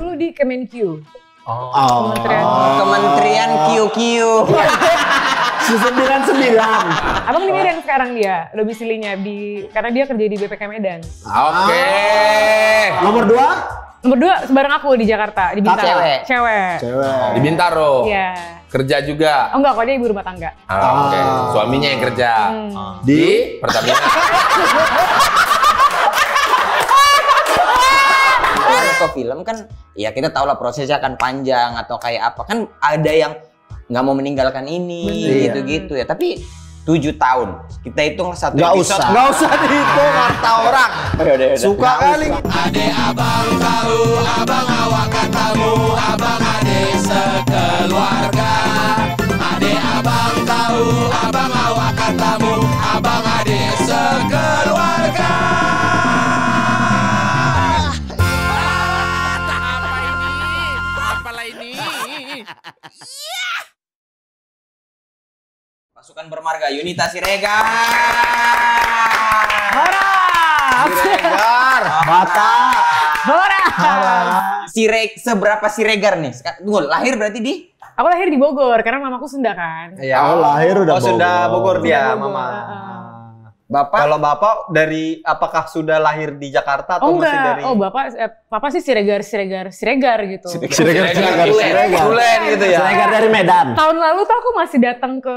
dulu di Kemenkyu. Oh. Kementerian oh. Kementerian QQ. sembilan sembilan. Abang di Medan sekarang dia, domisilinya di karena dia kerja di BPK Medan. Oke. Okay. Oh. Nomor dua? Nomor dua sebareng aku di Jakarta, di ah, Bintaro. Cewek. Cewek. Cewek. Di Bintaro. Iya. Yeah. Kerja juga. Oh enggak, kok dia ibu rumah tangga. Ah, oke. Okay. Ah. Suaminya yang kerja. Hmm. Di, di Pertamina. atau film kan ya kita tahu lah prosesnya akan panjang atau kayak apa kan ada yang nggak mau meninggalkan ini iya. gitu-gitu ya tapi tujuh tahun kita hitung satu gak episode usah. gak usah dihitung harta orang oh, iya, suka gak kali ade abang tahu abang awak katamu abang ade sekeluarga ade abang tahu abang Iya. Pasukan bermarga Yunita Siregar. Hora! Siregar. Mata. Hora! sireg, seberapa Siregar nih? Tunggu, lahir berarti di Aku lahir di Bogor karena mamaku Sunda kan. Ya, oh, lahir udah oh, Bogor. Oh, Sunda Bogor dia, Bogor. mama. Uh, Bapak Kalau Bapak dari apakah sudah lahir di Jakarta atau oh, enggak. masih dari Oh, Bapak eh, Papa sih Siregar Siregar Siregar gitu. Siregar Siregar Siregar, Siregar. gitu ya. Siregar dari Medan. Tahun lalu tuh aku masih datang ke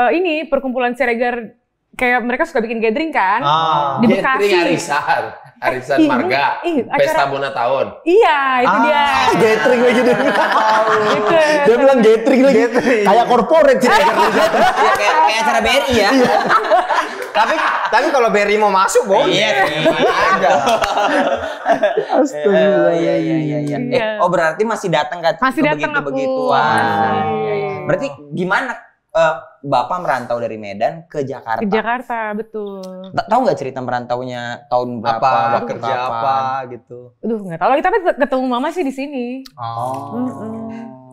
uh, ini perkumpulan Siregar kayak mereka suka bikin gathering kan Oh. di Bekasi. Gathering arisan. Arisan eh, Marga, ih, acara... Pesta Bona Tahun. Iya, itu ah, dia. Ah, gathering lagi dia. Gitu. Dia bilang gathering lagi. Kayak korporat sih. Iya, kayak, kayak acara BRI ya. Iya tapi tapi kalau Berry mau masuk boleh. Iya, Astaga. Eh, iya, iya, iya, iya. Eh, iya. oh berarti masih datang kan? Masih datang aku. Begituan. Iya, ah, iya, berarti gimana uh, Bapak merantau dari Medan ke Jakarta. Ke Jakarta, betul. tahu nggak cerita merantaunya tahun berapa, apa, waktu kerja berapa? apa gitu? Aduh, nggak tahu. kita ketemu Mama sih di sini. Oh. Mm -hmm.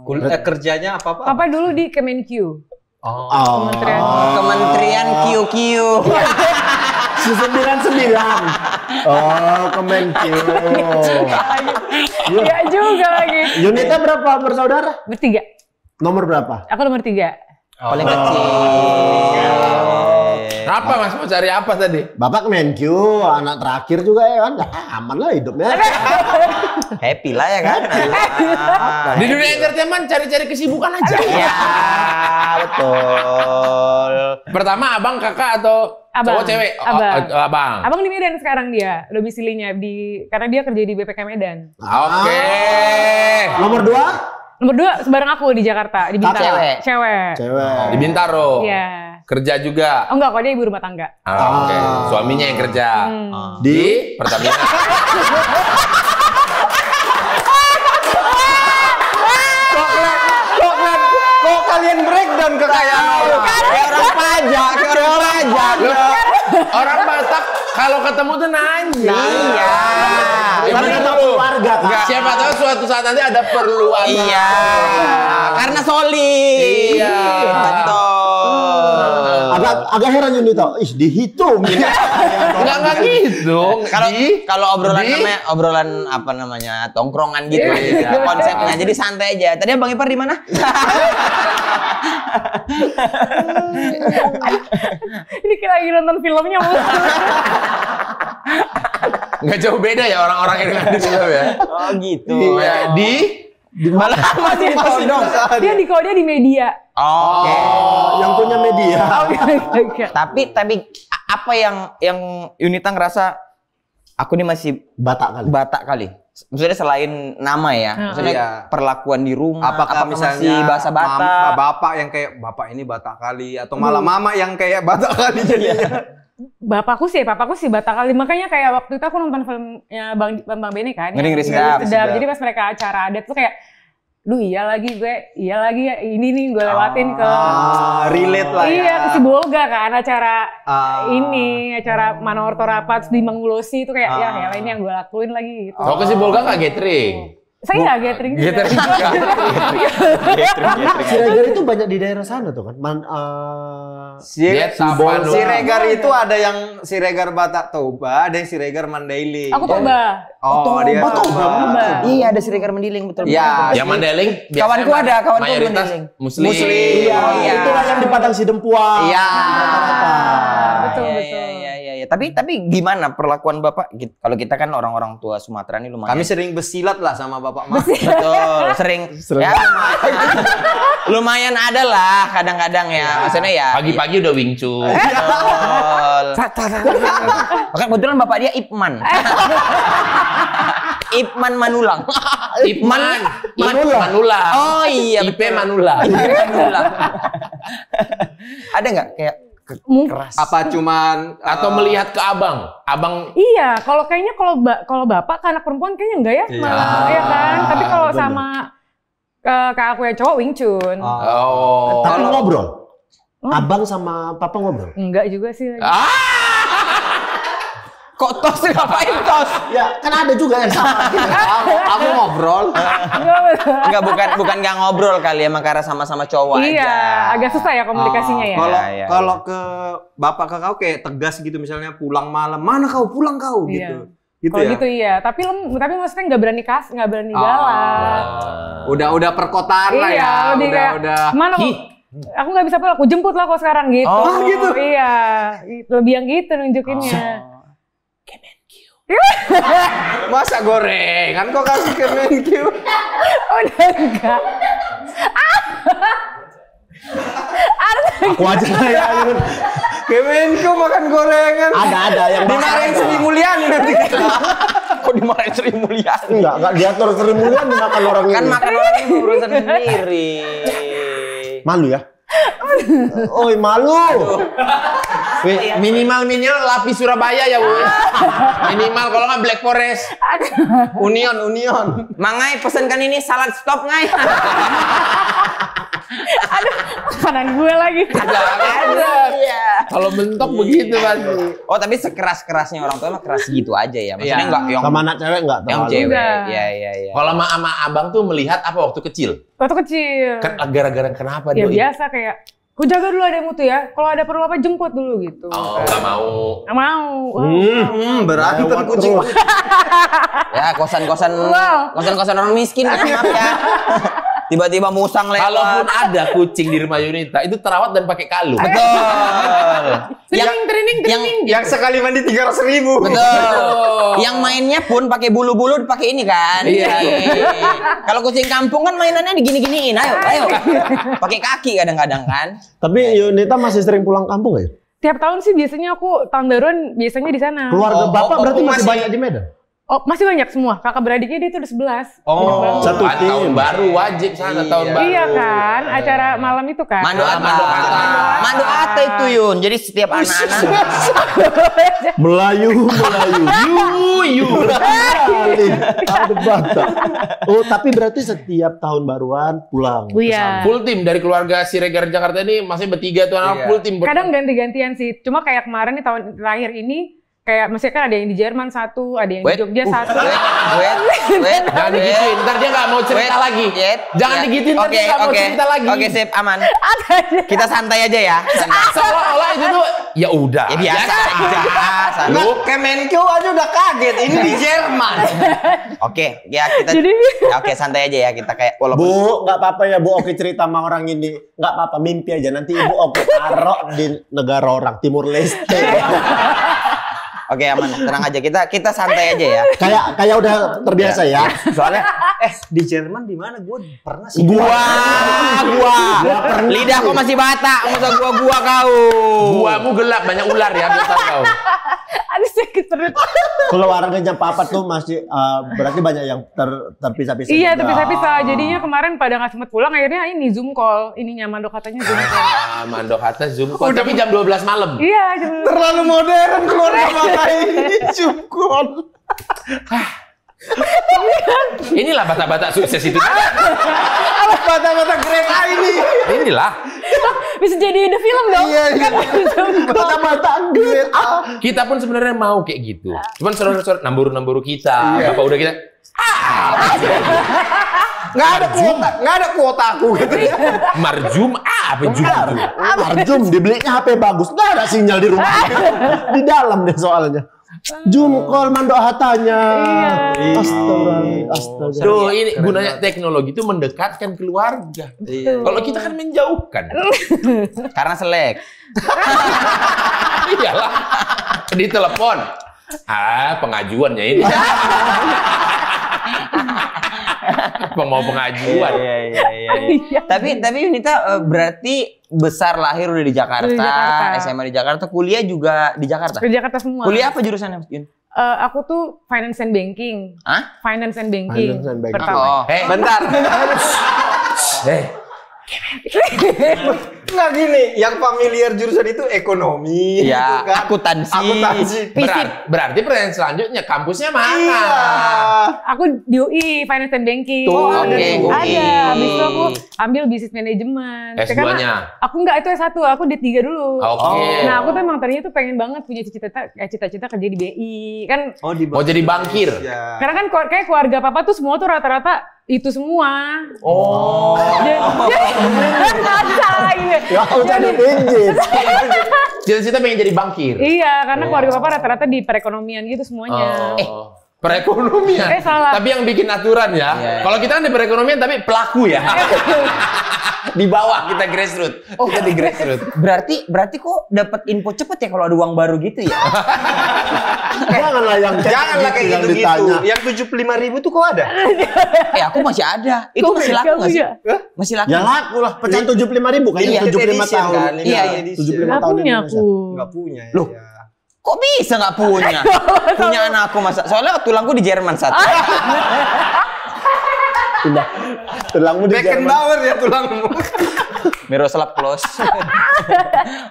Kulit eh, kerjanya apa, apa? Papa dulu di Kemenkyu. Oh. Kementerian oh. Kementerian QQ. sembilan sembilan. Oh, Kemenkyu. Iya juga lagi. Yunita berapa bersaudara? Bertiga. Nomor berapa? Aku nomor tiga. Oh. Paling kecil. Oh. Apa Mas mau cari apa tadi? Bapak Menkyu, anak terakhir juga ya kan. Nah, aman lah hidupnya. happy lah ya kan. Di dunia entertainment cari-cari kesibukan aja. Iya, betul. Pertama abang, kakak atau Abang. Cowok cewek? Abang. abang. Abang di Medan sekarang dia, domisilinya di karena dia kerja di BPK Medan. Oke. Ah. Nomor dua? Nomor dua sebarang aku di Jakarta, di Bintaro. Cewek. Cewek. Cewek. Di Bintaro. Iya. Kerja juga. Oh enggak, kok dia ibu rumah tangga. Ah, oh. Oke. Okay. Ah. Suaminya yang kerja. Hmm. Ah. Di, Di Pertamina. Kok kalian breakdown kekayaan orang? Kayak orang pajak, kayak orang pajak. Orang Batak kalau ketemu tuh nanya. iya. Ya, Tapi ketemu keluarga kan. Siapa tahu suatu saat nanti ada perluan. Iya. Karena solid. Iya. Betul agak heran Yuni tau. Ih, dihitung. Enggak enggak gitu. Kalau kalau obrolan di? obrolan apa namanya? tongkrongan gitu ya. Konsepnya jadi santai aja. Tadi Bang Ipar di mana? Ini kira lagi nonton filmnya Nggak jauh beda ya orang-orang yang di film ya. Oh gitu. Iya. Di di mana masih dong Dia di dia di media. Oh, okay. yang punya media. okay, Tapi tapi apa yang yang Yunita ngerasa aku ini masih batak kali. batak kali. Maksudnya selain nama ya, hmm. maksudnya iya. perlakuan di rumah, apakah apa misalnya bahasa batak Mama, bapak yang kayak bapak ini batak kali atau malah hmm. mama yang kayak batak kali jadinya. bapakku sih, bapakku sih batal kali. Makanya kayak waktu itu aku nonton filmnya Bang Bang Bene kan. Ngeri ngeri sedap, sedap. Jadi pas mereka acara adat tuh kayak lu iya lagi gue iya lagi ya, ini nih gue lewatin ah, ke relate lah ya. iya ya. ke Sibolga kan acara ah, ini acara Manortor Rapat di Mangulosi itu kayak ah, ya ya ini yang gue lakuin lagi gitu. Kalau oh, ke Sibolga nggak gathering? Saya nggak gathering juga. Gathering juga. Siregar itu banyak di daerah sana tuh kan. Man, uh, Siregar oh, itu iya. ada yang Siregar Batak Toba, ada yang Siregar Mandailing. Aku Toba. Iya. Oh, oh dia Toba. Toba. Iya, ada Siregar Mandailing betul. Iya, ya Mandailing. Kawanku ada, kawanku Mandailing. Muslim. Muslim. Iya, oh, iya. lah yang di Padang Sidempuan. Iya. Betul, betul iya. Tapi hmm. tapi gimana perlakuan Bapak? Kalau kita kan orang-orang tua Sumatera ini lumayan. Kami sering bersilat lah sama Bapak mas. Betul, sering. sering. Ya, lumayan ada lah kadang-kadang ya. Iya. Maksudnya ya. Pagi-pagi ya. udah Wing Chun. Eh. Maka kebetulan Bapak dia Ipman. Ipman Manulang. Ipman Manulang. Manulang. Oh iya. Ipe Manulang. Ada nggak kayak keras. Apa cuman atau eh, melihat ke abang? Abang Iya, kalau kayaknya kalau ba kalau bapak ke anak perempuan kayaknya enggak ya? Iya. Malah ya kan. Ah, Tapi kalau sama uh, ke aku ya cowok Wing Chun. Ah. Oh. Tapi ngobrol. Oh. Abang sama papa ngobrol? Enggak juga sih. Ah! kok tos sih ngapain tos? ya kan ada juga yang sama. Gitu. Aku, ngobrol. Enggak bukan bukan nggak ngobrol kali emang ya, karena sama-sama cowok iya, aja. agak susah ya komunikasinya ya. oh, ya. Kalau ya, ya, kalau ke bapak ke kau kayak tegas gitu misalnya pulang malam, mana kau pulang kau iya. gitu. Gitu Kalo ya? gitu iya, tapi tapi maksudnya nggak berani kas, nggak berani oh. Ah. galak. Udah udah perkotaan iya, lah ya, udah kayak, udah. Mana Hi aku nggak bisa pulang, aku jemput lah kok sekarang gitu. Oh gitu. Iya, lebih yang gitu nunjukinnya. Oh. Kemenkyu. Masa gorengan kok kasih Kemenkyu? Udah enggak. Ah. Aku aja lah ya. Kemenku makan gorengan. Ada ada yang dimarahin Sri Mulyani nanti Kok dimarahin Sri Mulyani? Enggak, enggak diatur Sri Mulyani makan orang kan ini. Kan makan orang urusan sendiri. Malu ya? Oi malu. minimal minimal lapis Surabaya ya, bu. Minimal kalau nggak Black Forest. Union, Union. Mangai pesankan ini salad stop ngai. ada makanan gue lagi. Ada, ya. Kalau mentok begitu kan. Oh, tapi sekeras-kerasnya orang tua mah keras gitu aja ya. Maksudnya enggak iya. yang sama anak cewek enggak tahu. Yang cewek. Iya, iya, iya. Kalau sama ama abang tuh melihat apa waktu kecil? Waktu kecil. Kan, ah, gara-gara kenapa ya, biasa kayak Ku jaga dulu ada mutu ya. Kalau ada perlu apa jemput dulu gitu. Oh, nggak mau. Nggak mau. Wow. Hmm, hmm berarti nah, kucing. ya kosan-kosan kosan-kosan orang miskin kan maaf ya. tiba-tiba musang lewat. Kalaupun ada kucing di rumah Yunita, itu terawat dan pakai kalung. Betul. yang training training. Yang, yang gitu. sekali mandi tiga ratus ribu. Betul. yang mainnya pun pakai bulu-bulu dipakai ini kan. Iya. iya. Kalau kucing kampung kan mainannya digini-giniin. Ayo, ayo. Pakai kaki kadang-kadang kan. Tapi iya. Yunita masih sering pulang kampung ya? Tiap tahun sih biasanya aku tahun baruan biasanya di sana. Keluarga oh, bapak oh, berarti oh, masih banyak di Medan? Oh, masih banyak semua. Kakak beradiknya dia itu udah 11. Oh, satu tim. tahun baru wajib sana iya. tahun baru. Iya kan, acara malam itu kan. Mando Ata. Mando Ata, itu Yun. Jadi setiap oh, anak-anak Melayu, Melayu. Yu, yu. Oh, tapi berarti setiap tahun baruan pulang. Iya. Full tim dari keluarga Siregar Jakarta ini masih bertiga tuh anak iya. full tim. Kadang ganti-gantian sih. Cuma kayak kemarin nih tahun terakhir ini kayak masih kan ada yang di Jerman satu, ada yang wait, di Jogja uh, satu. Wait, wait, wait, jangan wait, digituin, ntar dia nggak mau cerita wait, lagi. Wait, jangan yeah. digituin, ntar okay, dia okay, mau cerita lagi. Oke, okay, sip, aman. Kita santai aja ya. Seolah-olah itu tuh ya udah. Ya biasa ya, aja. Lu nah, Kemenkeu aja udah kaget, ini di Jerman. Oke, okay, ya kita. Jadi, ya, oke okay, santai aja ya kita kayak walaupun. Bu, nggak apa-apa ya Bu. Oke cerita sama orang ini, nggak apa-apa mimpi aja. Nanti Ibu oke taruh di negara orang Timur Leste. Oke aman, tenang aja kita kita santai aja ya. Kayak kayak udah terbiasa ya. ya. Soalnya eh di Jerman di mana gue pernah sih gua gua, gua lidah kau masih bata masa gua gua kau guamu gelap banyak ular ya bisa kau ada sakit perut keluarga jam papa tuh masih uh, berarti banyak yang ter, terpisah-pisah iya terpisah-pisah jadinya kemarin pada nggak sempet pulang akhirnya ini zoom call ininya mandok katanya ah, iya, zoom call ah, mandok kata zoom call tapi jam 12 malam iya jam terlalu modern keluarga pakai ini zoom call Inilah bata-bata sukses itu. bata-bata kereta ini. Inilah. Bisa jadi the film dong. Iya, iya. Kan bata-bata kereta. Ah, kita pun sebenarnya mau kayak gitu. Cuman saudara-saudara namburu-namburu kita. Iya. Bapak udah kita. Ah! Nggak ada kuota, nggak ada kuota aku gitu ya. Marjum ah, apa Marjum dibelinya HP bagus, nggak ada sinyal di rumah. di dalam deh soalnya. Jungkol mandok hatanya. Iya. iya. Astaga, iya. astaga. Duh, ini Keren gunanya banget. teknologi itu mendekatkan keluarga. Iya. Kalau kita kan menjauhkan. Karena selek. Iyalah. Di telepon. Ah, pengajuannya ini. mau pengajuan. Iya iya iya. iya. iya. tapi tapi Yunita eh, berarti besar lahir udah di Jakarta, di Jakarta, SMA di Jakarta, kuliah juga di Jakarta. Di Jakarta semua. Kuliah apa jurusannya, Yun? uh, aku tuh finance and banking. Hah? Finance and banking. Finance and banking. Oh. oh, oh. Hey, bentar. hey, Nggak gini, yang familiar jurusan itu ekonomi, ya, gitu kan? akuntansi, akuntansi. Berar, berarti pertanyaan selanjutnya kampusnya mana? Iya. Aku di UI Finance and Banking. Tuh, oh, ada, okay, UI. ada. abis itu aku ambil bisnis manajemen. s 2 Aku nggak itu S1, aku d tiga dulu. Oke. Okay. Nah, aku tuh emang tadinya tuh pengen banget punya cita-cita eh, cita-cita kerja di BI. Kan Oh, di Mau oh, jadi bangkir. Ya. Karena kan kayak keluarga papa tuh semua tuh rata-rata itu semua. Oh. Jadi, rasain. Ya, Cita-cita pengen jadi bangkir Iya, karena keluarga oh. papa rata-rata di perekonomian gitu semuanya. Oh. Eh, Perekonomian. Eh, salah. Tapi yang bikin aturan ya. Yeah. Iya. Kalau kita kan di perekonomian tapi pelaku ya. Iya, di bawah kita grassroots. Oh, kita di grassroots. Berarti berarti kok dapat info cepet ya kalau ada uang baru gitu ya. Eh. Janganlah yang Janganlah kayak gitu, gitu. Ditanya. Yang tujuh puluh lima ribu tuh kok ada? eh aku masih ada. Itu kok masih laku enggak sih? Huh? Masih laku. Ya laku lah. Pecahan tujuh puluh lima ribu kayaknya tujuh puluh lima tahun. Iya, tujuh puluh lima tahun. Enggak kan, iya, ya. punya aku. Enggak punya. Loh, Kok bisa nggak punya? punya anak aku masa. Soalnya tulangku di Jerman satu. Sudah. Tulangmu di Jerman. Bauer ya tulangmu. Miroslav Klose.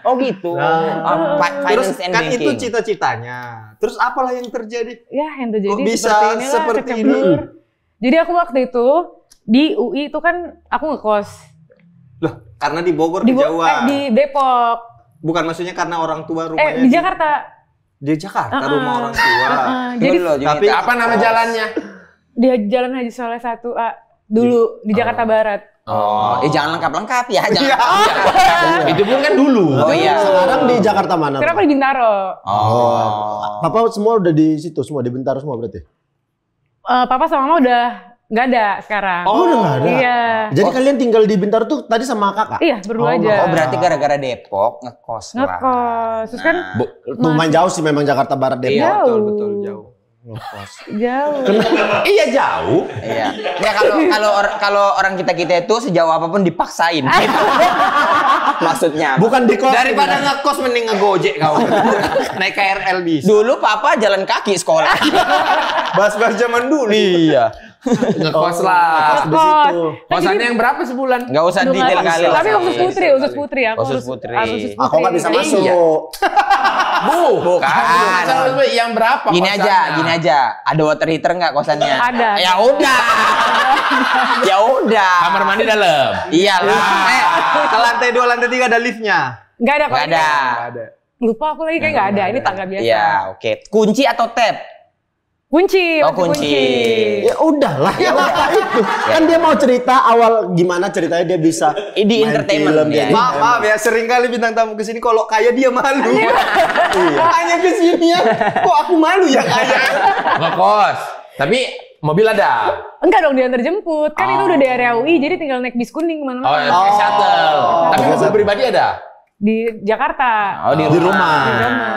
oh gitu. Nah, uh, Terus kan banking. itu cita-citanya. Terus apalah yang terjadi? Ya yang terjadi Kok bisa seperti, seperti ini. Jadi aku waktu itu di UI itu kan aku ngekos. Loh, karena di Bogor di, di Jawa. Eh, di Depok. Bukan maksudnya karena orang tua eh, rumahnya. Eh, di, di Jakarta di Jakarta uh -uh. rumah orang tua. Uh -uh. Jadi loh, tapi apa nama jalannya? Di Jalan Haji Soleh 1A dulu di, di Jakarta uh. Barat. Oh, eh jangan lengkap-lengkap ya, jangan. Iya. lengkap. Iya. Itu pun kan dulu. Oh iya. Sekarang di Jakarta mana? Sekarang di Bintaro. Oh. Papa semua udah di situ semua di Bintaro semua berarti. Uh, papa sama mama udah Gak ada sekarang. Oh, udah gak ada. Iya. Jadi oh. kalian tinggal di Bintaro tuh tadi sama kakak? Iya, berdua oh, aja. Oh, berarti gara-gara Depok ngekos, ngekos. lah. Ngekos. Terus kan nah. lumayan jauh sih memang Jakarta Barat Depok. Iya, betul, betul jauh. Ngekos. Jauh. iya jauh. Iya. Ya kalau kalau kalau orang kita kita itu sejauh apapun dipaksain. Gitu. Maksudnya. Bukan di kos. Daripada ngekos mending ngegojek kau. Naik KRL bisa. Dulu papa jalan kaki sekolah. Bas-bas zaman dulu. Iya. ngekos oh, lah ngekos Kosannya oh, oh, yang berapa sebulan? Gak usah detail kali lah. Tapi khusus putri, ya. khusus putri aku. Khusus putri. Aku nggak bisa iya. masuk. Bu, bukan. Yang berapa? Gini aja, gini aja. Ada water heater nggak kosannya? Ada. Ya udah. ya udah. Kamar mandi dalam. Iyalah. Eh, ke lantai dua, lantai tiga ada liftnya. Nggak ada. Nggak ada. Lupa aku lagi kayak gak ada. Ini tangga biasa. Ya, oke. Kunci atau tap? Kunci, oh, kunci. kunci. Ya udahlah, ya, ya udah itu. Ya. Kan dia mau cerita awal gimana ceritanya dia bisa di entertainment film, ya. Maaf, maaf ya, sering kali bintang tamu kesini kalau kaya dia malu. iya. iya. hanya kesini ya? Kok aku malu ya kaya? Enggak kos. Tapi mobil ada? Enggak dong, diantar jemput. Kan oh. itu udah oh. di area UI, jadi tinggal naik bis kuning kemana-mana. Oh, ya, oh. shuttle. Oh. Tapi mobil pribadi ada? di Jakarta. Oh, di ah, rumah. Di rumah. Di rumah.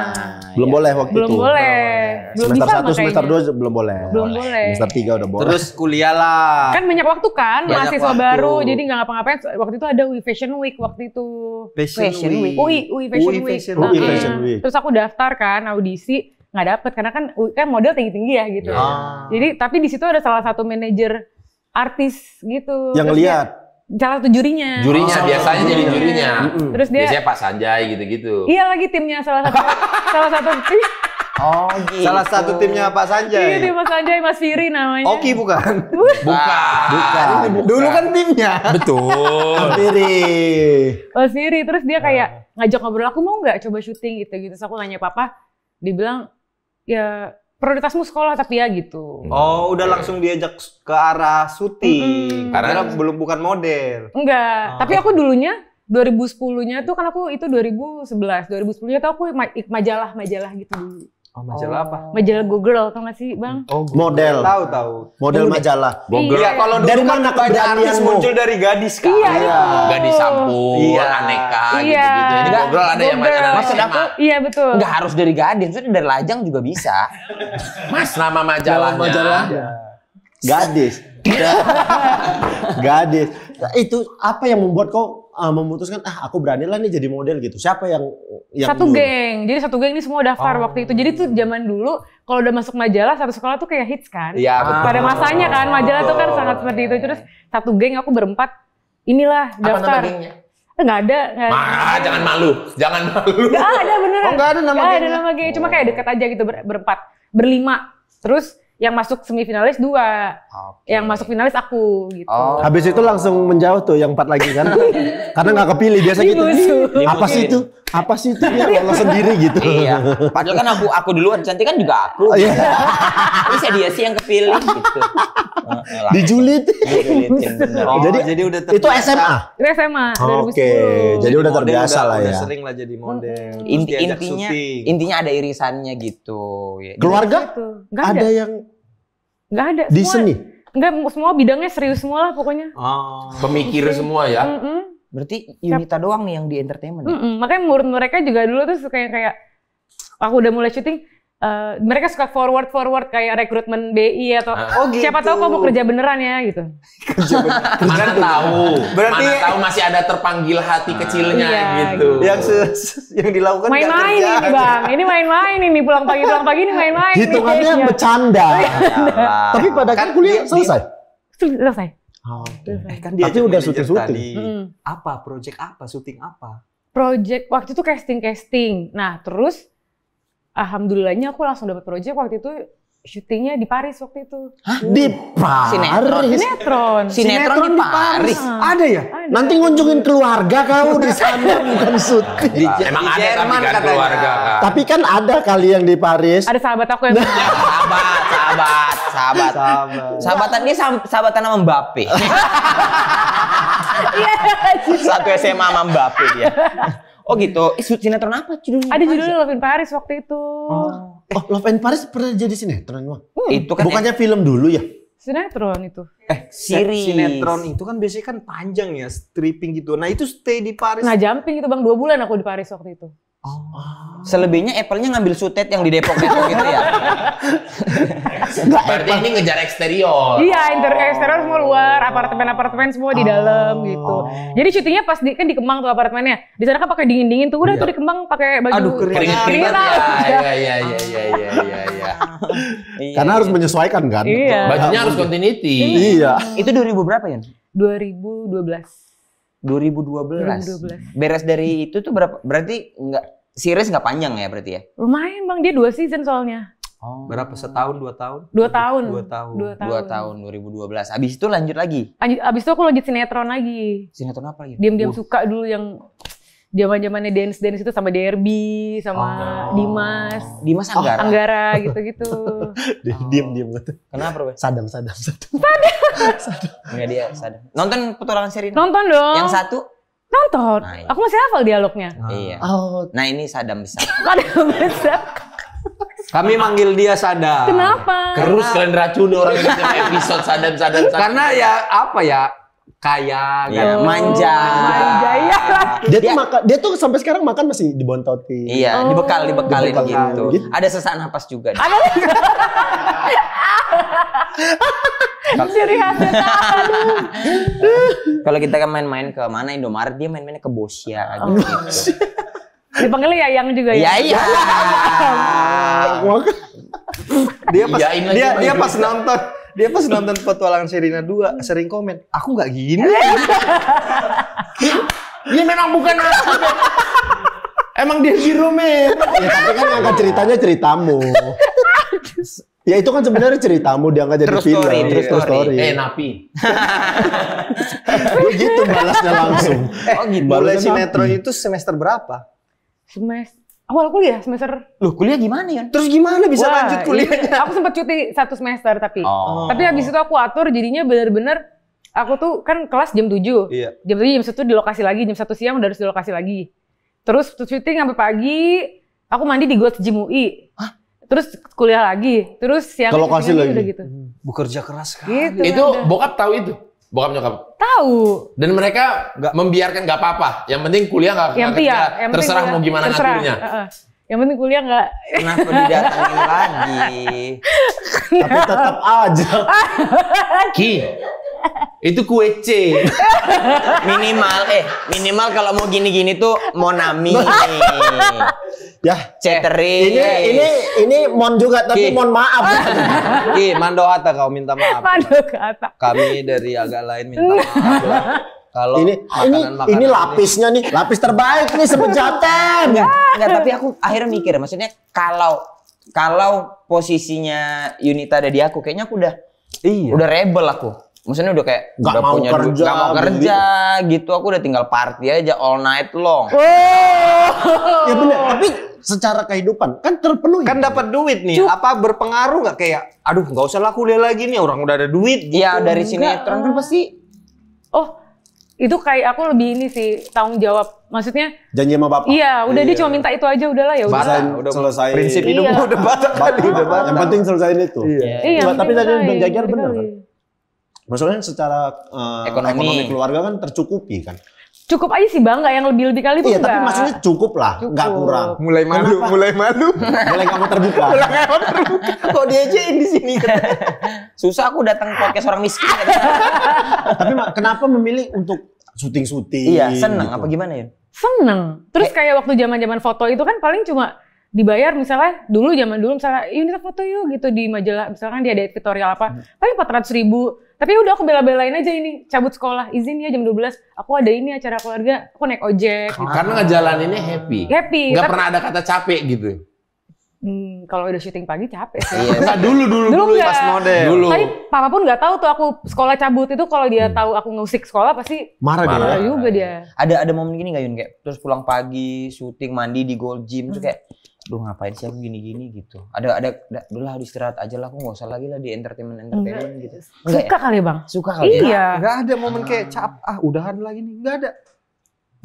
Belum ya. boleh waktu belum itu. Boleh. Belum boleh. Semester bisa 1, semester 2 belum boleh. Belum boleh. Semester 3 udah boleh. Terus kuliah lah. Kan banyak waktu kan, banyak mahasiswa waktu. baru jadi nggak ngapa-ngapain. Waktu itu ada UI Fashion Week waktu itu. Fashion, Fashion Week. UI, UI Fashion UI Week. Fashion Week. UI Fashion Week. Terus aku daftar kan audisi nggak dapet karena kan kan model tinggi-tinggi ya gitu. Yeah. Jadi tapi di situ ada salah satu manajer artis gitu. Yang lihat salah satu jurinya. Jurinya oh, biasanya jadi jurinya. mm Terus dia biasanya Pak Sanjay gitu-gitu. Iya lagi timnya salah satu salah satu tim, Oh gitu. Salah satu timnya Pak Sanjay. Iya tim Pak Sanjay Mas Firi namanya. Oki bukan? Bukan. Bukan. bukan. Dulu kan timnya. Betul. Mas Firi. Mas Firi terus dia kayak ah. ngajak ngobrol aku mau nggak coba syuting gitu gitu. Terus aku nanya papa, dibilang ya prioritasmu sekolah tapi ya gitu. Oh, udah langsung diajak ke arah syuting. Hmm. Karena belum bukan model. Enggak, oh. tapi aku dulunya 2010-nya tuh kan aku itu 2011, 2010-nya tuh aku majalah-majalah gitu dulu. Oh, majalah oh. apa? Majalah Google, tau gak sih bang? Oh, Google. model. Tahu tahu. Model majalah. Iya, Google. Iya, kalau dulu dari kan mana banyak artis muncul dari gadis kan. Iya. iya. Gadis sampul, iya. aneka iya. gitu gitu. Ini Google, ada yang majalah. Maksud aku, iya betul. Gak harus dari gadis, maksudnya dari lajang juga bisa. Mas, nama majalahnya. Nama oh, majalah. Iya. Gadis. gadis. Itu apa yang membuat kau uh, memutuskan ah aku berani lah nih jadi model gitu. Siapa yang, yang satu dulu? geng. Jadi satu geng ini semua daftar oh. waktu itu. Jadi tuh oh. zaman dulu kalau udah masuk majalah satu sekolah tuh kayak hits kan. Iya. betul. Pada masanya kan majalah oh. tuh kan sangat oh. seperti itu. Terus satu geng aku berempat inilah daftar. Apa nama Enggak eh, ada, enggak ada. Ma, jangan malu, jangan malu. Enggak ada beneran. Oh, enggak ada nama gengnya. ada nama gengnya, cuma oh. kayak deket aja gitu ber berempat, berlima. Terus yang masuk semifinalis dua, okay. yang masuk finalis aku gitu. Oh. Habis itu langsung menjauh tuh yang empat lagi kan, karena nggak kepilih biasa gitu. Apa sih itu? apa sih itu yang lolos sendiri gitu iya padahal kan aku aku duluan cantik kan juga aku gitu. terus ya dia sih yang kepilih gitu dijulit oh, jadi jadi udah terbiasa. itu SMA itu SMA oke jadi udah terbiasa udah, lah ya sering lah jadi model intinya intinya ada irisannya gitu ya, keluarga iya, Gak ada. yang Gak ada di seni Enggak, semua bidangnya serius semua lah pokoknya. Oh, pemikir semua ya. Mm -mm. Berarti Yunita doang nih yang di entertainment. Ya? Mm -mm. Makanya menurut mereka juga dulu tuh suka yang kayak aku udah mulai syuting Uh, mereka suka forward forward kayak rekrutmen BI atau ah. oh, gitu. siapa tahu kamu kerja beneran ya gitu. kerja beneran. mana tahu. Berarti mana tahu masih ada terpanggil hati ah. kecilnya iya, gitu. gitu. Yang yang dilakukan main-main main ini Bang. Ini main-main ini pulang pagi pulang pagi ini main-main. Hitungannya bercanda. Tapi pada kan, kan kuliah selesai. Selesai. Oh, Eh kan dia aja udah syuting syuting. Hmm. Apa project apa syuting apa? Project waktu itu casting casting. Nah terus alhamdulillahnya aku langsung dapat project waktu itu syutingnya di Paris waktu itu. Hah? Di Paris? Sinetron. Sinetron, Sinetron di, di Paris. Paris. Ah. Ada ya? Ada. Nanti ngunjungin keluarga kau di sana bukan syuting. Di, Emang di ada Jerman kan keluarga kan. Tapi kan ada kali yang di Paris. Ada sahabat aku yang nah. ya, sahabat, sahabat, sahabat. Sahabat. Sahabatan dia sahabat sama Mbappe. Iya, Satu SMA iya. sama Mbappe dia. Oh gitu. Eh, sinetron apa judulnya? Ada judulnya Love in Paris waktu itu. Oh, eh, Love in Paris pernah jadi sinetron Hmm. Itu kan bukannya eh, film dulu ya? Sinetron itu. Eh, series. Sinetron itu kan biasanya kan panjang ya, stripping gitu. Nah, itu stay di Paris. Nah, jumping itu Bang, dua bulan aku di Paris waktu itu. Oh. Selebihnya Apple-nya ngambil sutet yang di Depok gitu ya. Berarti ini ngejar eksterior. Iya, interior eksterior semua luar, oh. apartemen-apartemen semua di dalam oh. gitu. Jadi cutinya pas di kan di Kemang tuh apartemennya. Di sana kan pakai dingin-dingin tuh, udah iya. tuh di Kemang pakai baju Aduh, Keren, keringet. Ya. Iya, iya, iya, iya, iya, iya, iya, iya, iya. Karena harus menyesuaikan kan. Bajunya harus continuity. Iya. Itu 2000 berapa, ya? 2012. 2012. 2012. Beres dari itu tuh berapa? Berarti nggak series nggak panjang ya berarti ya? Lumayan bang, dia dua season soalnya. Oh. Berapa setahun dua tahun? Dua tahun. Dua tahun. Dua tahun. Dua tahun 2012. Abis itu lanjut lagi. abis itu aku lanjut sinetron lagi. Sinetron apa lagi? Diam-diam suka dulu yang zaman zamannya dance dance itu sama Derby sama oh. Dimas Dimas oh, Anggara Anggara gitu gitu oh. diem diem gitu kenapa bro sadam sadam sadam sadam sadam nggak dia sadam nonton petualangan Seri? nonton dong yang satu nonton nah, iya. aku masih hafal dialognya oh. iya oh. nah ini sadam besar sadam besar kami manggil dia Sadam. Kenapa? Terus kalian racun orang yang episode Sadam Sadam Sadam. Karena ya apa ya kaya, yeah. manja. manja iya. Dia, tuh maka, dia tuh sampai sekarang makan masih dibontotin. Iya, oh. dibekal dibekalin dibekal, gitu. gitu. Ada sesak napas juga. Ada. Kalau kita kan main-main ke mana Indomaret, dia main main ke Bosia. Oh, gitu. gitu. Dipanggil Yayang juga ya. ya iya. dia pas, dia, dia pas nonton dia pas nonton petualangan Serina 2 sering komen, aku nggak gini. Ini iya, memang bukan aku. Emang dia di rumah. Ya iya, tapi kan angkat ceritanya ceritamu. Ya itu kan sebenarnya ceritamu dia diangkat jadi terus film, story, terus story. story. Eh napi. Dia ya gitu balasnya langsung. oh gitu. Mulai sinetron itu semester berapa? Semester awal kuliah semester loh kuliah gimana ya terus gimana bisa Wah, lanjut iya. kuliahnya iya. aku sempat cuti satu semester tapi oh. tapi habis itu aku atur jadinya benar-benar aku tuh kan kelas jam tujuh iya. jam tujuh jam 1 di lokasi lagi jam satu siang udah harus di lokasi lagi terus cuti sampai pagi aku mandi di Gots Gym UI terus kuliah lagi terus siang ke lokasi lagi udah gitu bekerja keras kan gitu, itu ada. bokap tahu itu Bokap nyokap. Tahu. Dan mereka nggak membiarkan nggak apa-apa. Yang penting kuliah nggak yang kerja. Ya, yang terserah ya. mau gimana terserah. Uh -uh. Yang penting kuliah nggak. Kenapa didatangi lagi? Tapi tetap aja. Ki, itu kue C minimal eh minimal kalau mau gini-gini tuh monami ya ceteri ini ini ini mon juga tapi Ki. mon maaf Ki mando kata kau minta maaf mandohata kami dari agak lain minta maaf kalau ini makanan, ini makanan ini lapisnya nih lapis terbaik nih sebejatan enggak, enggak tapi aku akhirnya mikir maksudnya kalau kalau posisinya unit ada di aku kayaknya aku udah iya. udah rebel aku maksudnya udah kayak gak udah mau punya kerja, gak mau kerja gitu. gitu. Aku udah tinggal party aja all night long. Oh. ya benar, tapi secara kehidupan kan terpenuhi. Kan dapat duit nih. Cuk. Apa berpengaruh nggak kayak aduh nggak usah lah kuliah lagi nih orang udah ada duit iya, gitu. Iya, dari sinetron kan pasti oh itu kayak aku lebih ini sih tanggung jawab maksudnya janji sama bapak iya udah iya. dia cuma minta itu aja udahlah ya udah udah selesai prinsip hidup iya. udah batal kali udah batal yang penting selesaiin itu iya, iya. tapi tadi udah Jajar benar kan Maksudnya secara uh, ekonomi. ekonomi keluarga kan tercukupi kan? Cukup aja sih bang, nggak yang lebih-lebih kali itu Iya, tapi maksudnya cukup lah, nggak kurang. Mulai malu, Kenapa? mulai malu. Mulai kamu terbuka. Mulai kamu terbuka. Kok diajain di sini? Susah aku datang pakai seorang miskin. tapi kenapa memilih untuk syuting-syuting? Iya, seneng gitu. apa gimana ya? Seneng. Terus kayak waktu zaman-zaman foto itu kan paling cuma dibayar misalnya dulu zaman dulu misalnya ini kita foto yuk gitu di majalah misalkan dia ada editorial apa hmm. paling empat ratus ribu tapi udah aku bela-belain aja ini cabut sekolah izin ya jam 12 aku ada ini acara keluarga aku naik ojek gitu. karena ngejalaninnya happy happy nggak tapi, pernah ada kata capek gitu Hmm, kalau udah syuting pagi capek sih. Iya, nah, dulu dulu dulu, dulu pas model. Dulu. Tapi papa pun nggak tahu tuh aku sekolah cabut itu kalau dia hmm. tahu aku ngusik sekolah pasti marah, marah juga dia. Ada ada momen gini nggak Yun kayak terus pulang pagi syuting mandi di Gold Gym hmm. tuh kayak lu ngapain sih aku gini-gini gitu ada ada udah harus istirahat aja lah aku nggak usah lagi lah di entertainment entertainment gitu. enggak. gitu enggak suka ya? kali ya, bang suka kali ya? iya ya? nggak ada momen kayak ah. cap ah udahan lagi nih nggak ada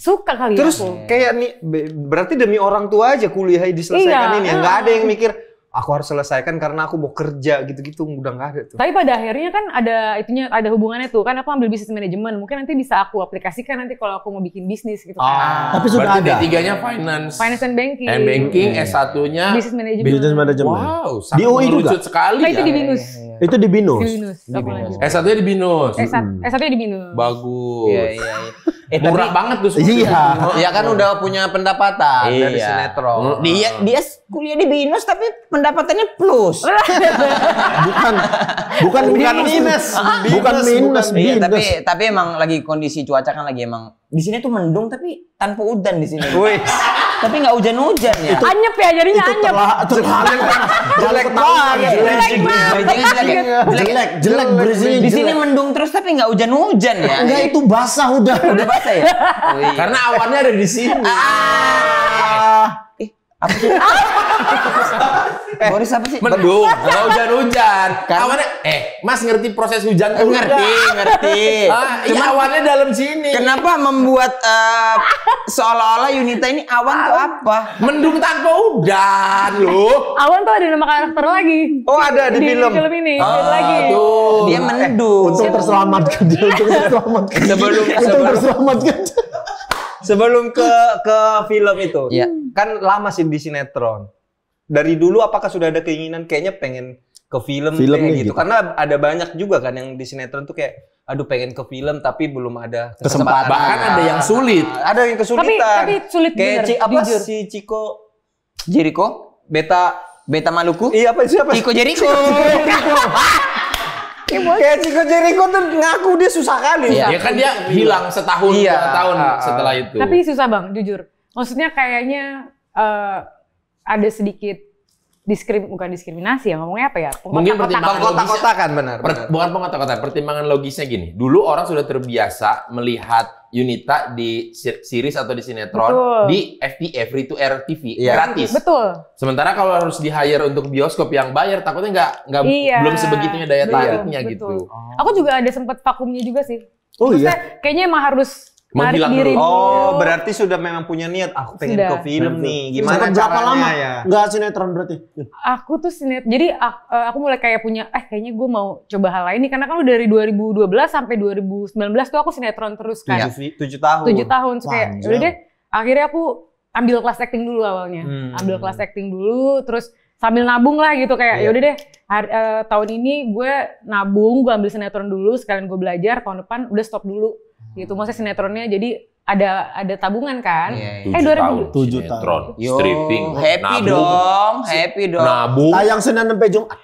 suka kali ya terus ya. kayak nih berarti demi orang tua aja kuliah diselesaikan iya, ini nggak Enggak ada yang mikir aku harus selesaikan karena aku mau kerja gitu-gitu udah nggak ada tuh. Tapi pada akhirnya kan ada itunya ada hubungannya tuh kan aku ambil bisnis manajemen mungkin nanti bisa aku aplikasikan nanti kalau aku mau bikin bisnis gitu kan. Ah, tapi sudah ada. Tiganya finance. Finance and banking. And banking yeah. Hmm. S1-nya bisnis manajemen. Bisnis manajemen. Wow, di UI juga. sekali nah, ya. itu di Binus. Iya, iya, iya. Itu di Binus. Di Binus. Di Binus. S1-nya di Binus. S1-nya hmm. di Binus. Bagus. Iya, iya, yeah. Eh, Murah tapi, banget tuh Iya. Iya kan udah punya pendapatan iya. dari sinetron. Dia dia kuliah di Binus tapi pendapatannya plus. bukan bukan bukan minus, minus bukan minus. Bukan, iya, minus. tapi tapi emang lagi kondisi cuaca kan lagi emang di sini tuh mendung tapi tanpa hujan di sini. tapi nggak hujan-hujan ya. Itu, anyep ya jadinya itu anyep. Itu jelek banget. Jelek banget. Jelek jelek jelek jelek jelek Di sini mendung terus tapi nggak hujan-hujan ya. Enggak itu basah udah. Udah basah ya. Karena awannya ada di sini. Ah. Ah apa sih? eh, Boris apa sih? Mendung, kalau hujan-hujan. Kan? Awalnya, eh, Mas ngerti proses hujan Eh, ngerti, ngerti. Ah, iya, Cuma ya, awannya dalam sini. Kenapa membuat uh, seolah-olah Yunita ini awan tuh apa? Mendung tanpa hujan loh. Awan tuh ada nama karakter lagi. Oh ada di, di film. Di film ini. Ah, lagi. Tuh. Dia mendung. Eh, untung terselamatkan dia, untung terselamatkan. Sebelum, sebelum. Untung terselamatkan sebelum ke ke film itu ya. kan lama sih di sinetron dari dulu apakah sudah ada keinginan kayaknya pengen ke film, film gitu. gitu karena ada banyak juga kan yang di sinetron tuh kayak aduh pengen ke film tapi belum ada kesempatan. kesempatan. Bahkan ada yang sulit. Ah, ada yang kesulitan. Tapi, tapi sulit Kayak bener, apa jujur. si Ciko Jericho? Beta Beta Maluku? Iya apa siapa? Ciko Jericho. Ciko Jericho. Kayak Chico Jericho tuh ngaku dia susah kali. Iya, ya kan dia hilang setahun, iya. dua tahun uh, setelah itu. Tapi susah bang, jujur. Maksudnya kayaknya uh, ada sedikit diskrim bukan diskriminasi ya ngomongnya apa ya mungkin pertimbangan -kota kan benar, benar. Per, bukan pengkotak kota pertimbangan logisnya gini dulu orang sudah terbiasa melihat Yunita di series atau di sinetron betul. di FT every to air TV ya. gratis betul sementara kalau harus di hire untuk bioskop yang bayar takutnya nggak nggak iya. belum sebegitunya daya tariknya betul, gitu Oh. aku juga ada sempat vakumnya juga sih Oh iya. Kayaknya emang harus menghilang diri dulu. Oh, berarti sudah memang punya niat aku pengen sudah. ke film nih. Gimana Sampai berapa lama? Ya? Gak sinetron berarti. Aku tuh sinetron. Jadi eh, aku, mulai kayak punya eh kayaknya gue mau coba hal lain nih karena kan dari 2012 sampai 2019 tuh aku sinetron terus kan. 7, 7 tahun. 7 tahun so, kayak udah deh. Akhirnya aku ambil kelas acting dulu awalnya. Hmm. Ambil kelas acting dulu terus sambil nabung lah gitu kayak ya yaudah deh hari, uh, tahun ini gue nabung gue ambil sinetron dulu sekalian gue belajar tahun depan udah stop dulu gitu maksudnya sinetronnya jadi ada ada tabungan kan? Iya, iya. Eh yeah. Eh 2000 tujuh tahun. Yo, stripping. Happy nabung. dong, happy dong. Nabung. Tayang Senin sampai Jumat.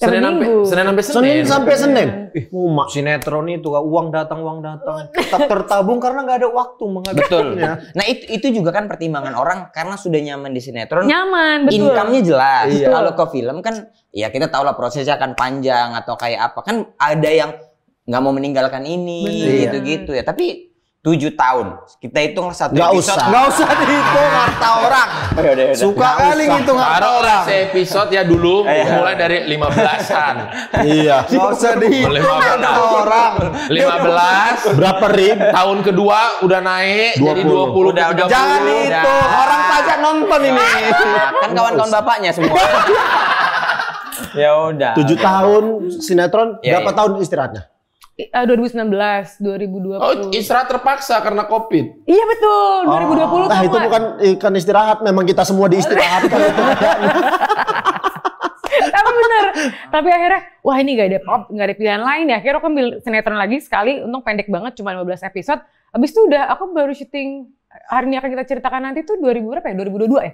Senin sampai Senin sampai Senin. Senin sampai Senin. Ih, Sinetron itu uang datang uang datang. Tetap tertabung karena nggak ada waktu menghabiskannya. Nah, itu itu juga kan pertimbangan orang karena sudah nyaman di sinetron. Nyaman, betul. Income-nya jelas. Iya. Kalau ke film kan ya kita tahu lah prosesnya akan panjang atau kayak apa. Kan ada yang nggak mau meninggalkan ini gitu-gitu iya. ya. Tapi tujuh tahun. Kita hitung satu gak episode. Usah. Gak usah dihitung harta orang. Oh, yaudah, yaudah. Suka gak kali ngitung harta orang. Se episode ya dulu eh, iya. mulai dari lima an iya. Gak usah dihitung harta orang. lima belas berapa ribu Tahun kedua udah naik 20. jadi puluh udah, udah Jangan itu orang pajak nonton ini. kan kawan-kawan bapaknya semua. ya udah. tujuh tahun sinetron, ya, berapa ya. tahun istirahatnya? Uh, 2019, 2020. Oh, istirahat terpaksa karena Covid. Iya betul, 2020 oh. Ah, nah, itu bukan ikan istirahat, memang kita semua diistirahatkan itu Tapi bener, tapi akhirnya wah ini gak ada pop, gak ada pilihan lain ya. Akhirnya aku ambil sinetron lagi sekali, untung pendek banget cuma 15 episode. Abis itu udah aku baru syuting hari ini akan kita ceritakan nanti tuh 2000 berapa ya? 2022 ya?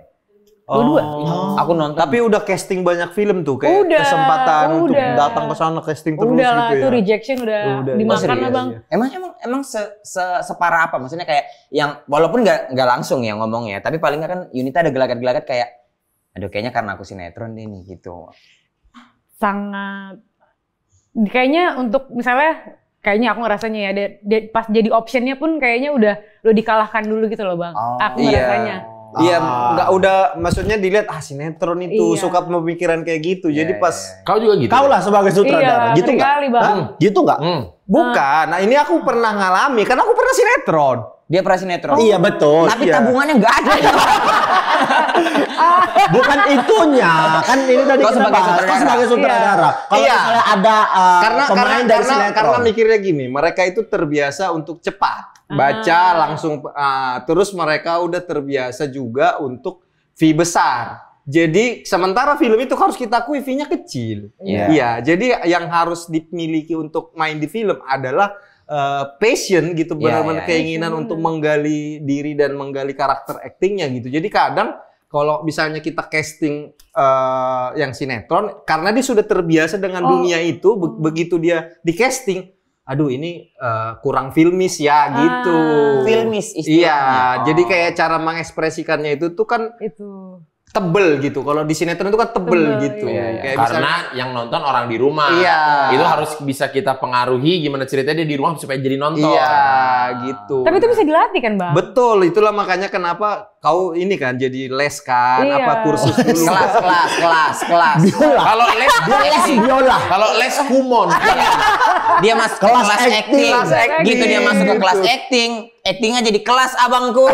Oh. dua ya Oh. Aku nonton. Tapi udah casting banyak film tuh kayak udah, kesempatan udah. untuk datang ke sana casting terus udah gitu ya. Udah rejection udah, udah. dimakan lah, iya, Bang. Iya. Emang emang emang se, se separah apa? Maksudnya kayak yang walaupun nggak nggak langsung ya ngomongnya, tapi paling nggak kan unit ada gelagat-gelagat kayak aduh kayaknya karena aku sinetron deh nih gitu. Sangat kayaknya untuk misalnya kayaknya aku ngerasanya ya de, de, pas jadi optionnya pun kayaknya udah lo dikalahkan dulu gitu loh bang oh, aku iya. ngerasanya Iya, ah. nggak udah maksudnya dilihat ah sinetron itu iya. suka pemikiran kayak gitu. Jadi yeah, pas iya, iya. kau juga gitu. Kau ya? lah sebagai sutradara, iya, gitu nggak? gitu nggak? Hmm. Bukan. Nah ini aku pernah ngalami, karena aku pernah sinetron. Dia pernah sinetron. Oh, iya betul. Tapi iya. tabungannya nggak ada. Bukan itunya, kan ini tadi kau sebagai bahas. sutradara. Kau sebagai sutradara. Iya. Kalau iya. misalnya ada uh, karena, pemain karena, dari karena, sinetron. Karena mikirnya gini, mereka itu terbiasa untuk cepat baca ah. langsung uh, terus mereka udah terbiasa juga untuk fee besar. Jadi sementara film itu harus kita akui fee-nya kecil. Iya. Yeah. Yeah, jadi yang harus dimiliki untuk main di film adalah uh, passion gitu iya, benar-benar yeah, iya. keinginan yeah. untuk menggali diri dan menggali karakter aktingnya gitu. Jadi kadang kalau misalnya kita casting uh, yang sinetron karena dia sudah terbiasa dengan oh. dunia itu be hmm. begitu dia di casting aduh ini uh, kurang filmis ya ah. gitu. Filmis iya, istilahnya. Iya, oh. jadi kayak oh. cara mengekspresikannya itu tuh kan itu tebel gitu. Kalau di sinetron itu kan tebel, tebel gitu. Iya. iya, iya. Kayak Karena misalnya, yang nonton orang di rumah. Iya. Itu harus bisa kita pengaruhi gimana ceritanya dia di rumah supaya jadi nonton. Iya, gitu. Tapi itu bisa dilatih kan, Bang? Betul, itulah makanya kenapa kau ini kan jadi les kan, iya. apa kursus dulu. kelas, kelas, kelas, kelas. Kalau les dia les biola. Kalau les kumon. dia masuk kelas, kelas acting. acting. Kelas acting. Gitu dia masuk ke kelas acting Acting aja di kelas abangku.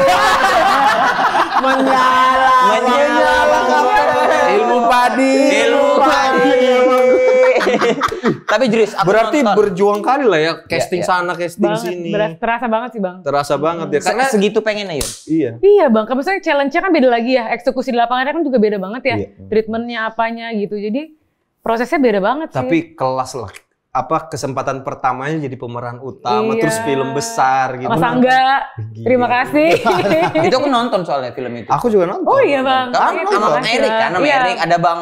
menyala, menyala, menyala Ilmu padi, ilmu padi. Tapi Jris, berarti nonton. berjuang kali lah ya iya, casting yeah, yeah. sana, casting banget, sini. Terasa banget sih bang. Terasa banget ya, karena segitu pengen ya. Iya. Iya bang, maksudnya challenge-nya kan beda lagi ya, eksekusi di lapangannya kan juga beda banget ya, Yeah. treatmentnya apanya gitu. Jadi prosesnya beda banget sih. Tapi kelas lah apa kesempatan pertamanya jadi pemeran utama iya. terus film besar gitu. Mas Angga, terima kasih. itu aku nonton soalnya film itu. Aku juga nonton. Oh iya bang. Kamu nonton. Iya, sama Bang Erik kan, sama iya. Erik ada Bang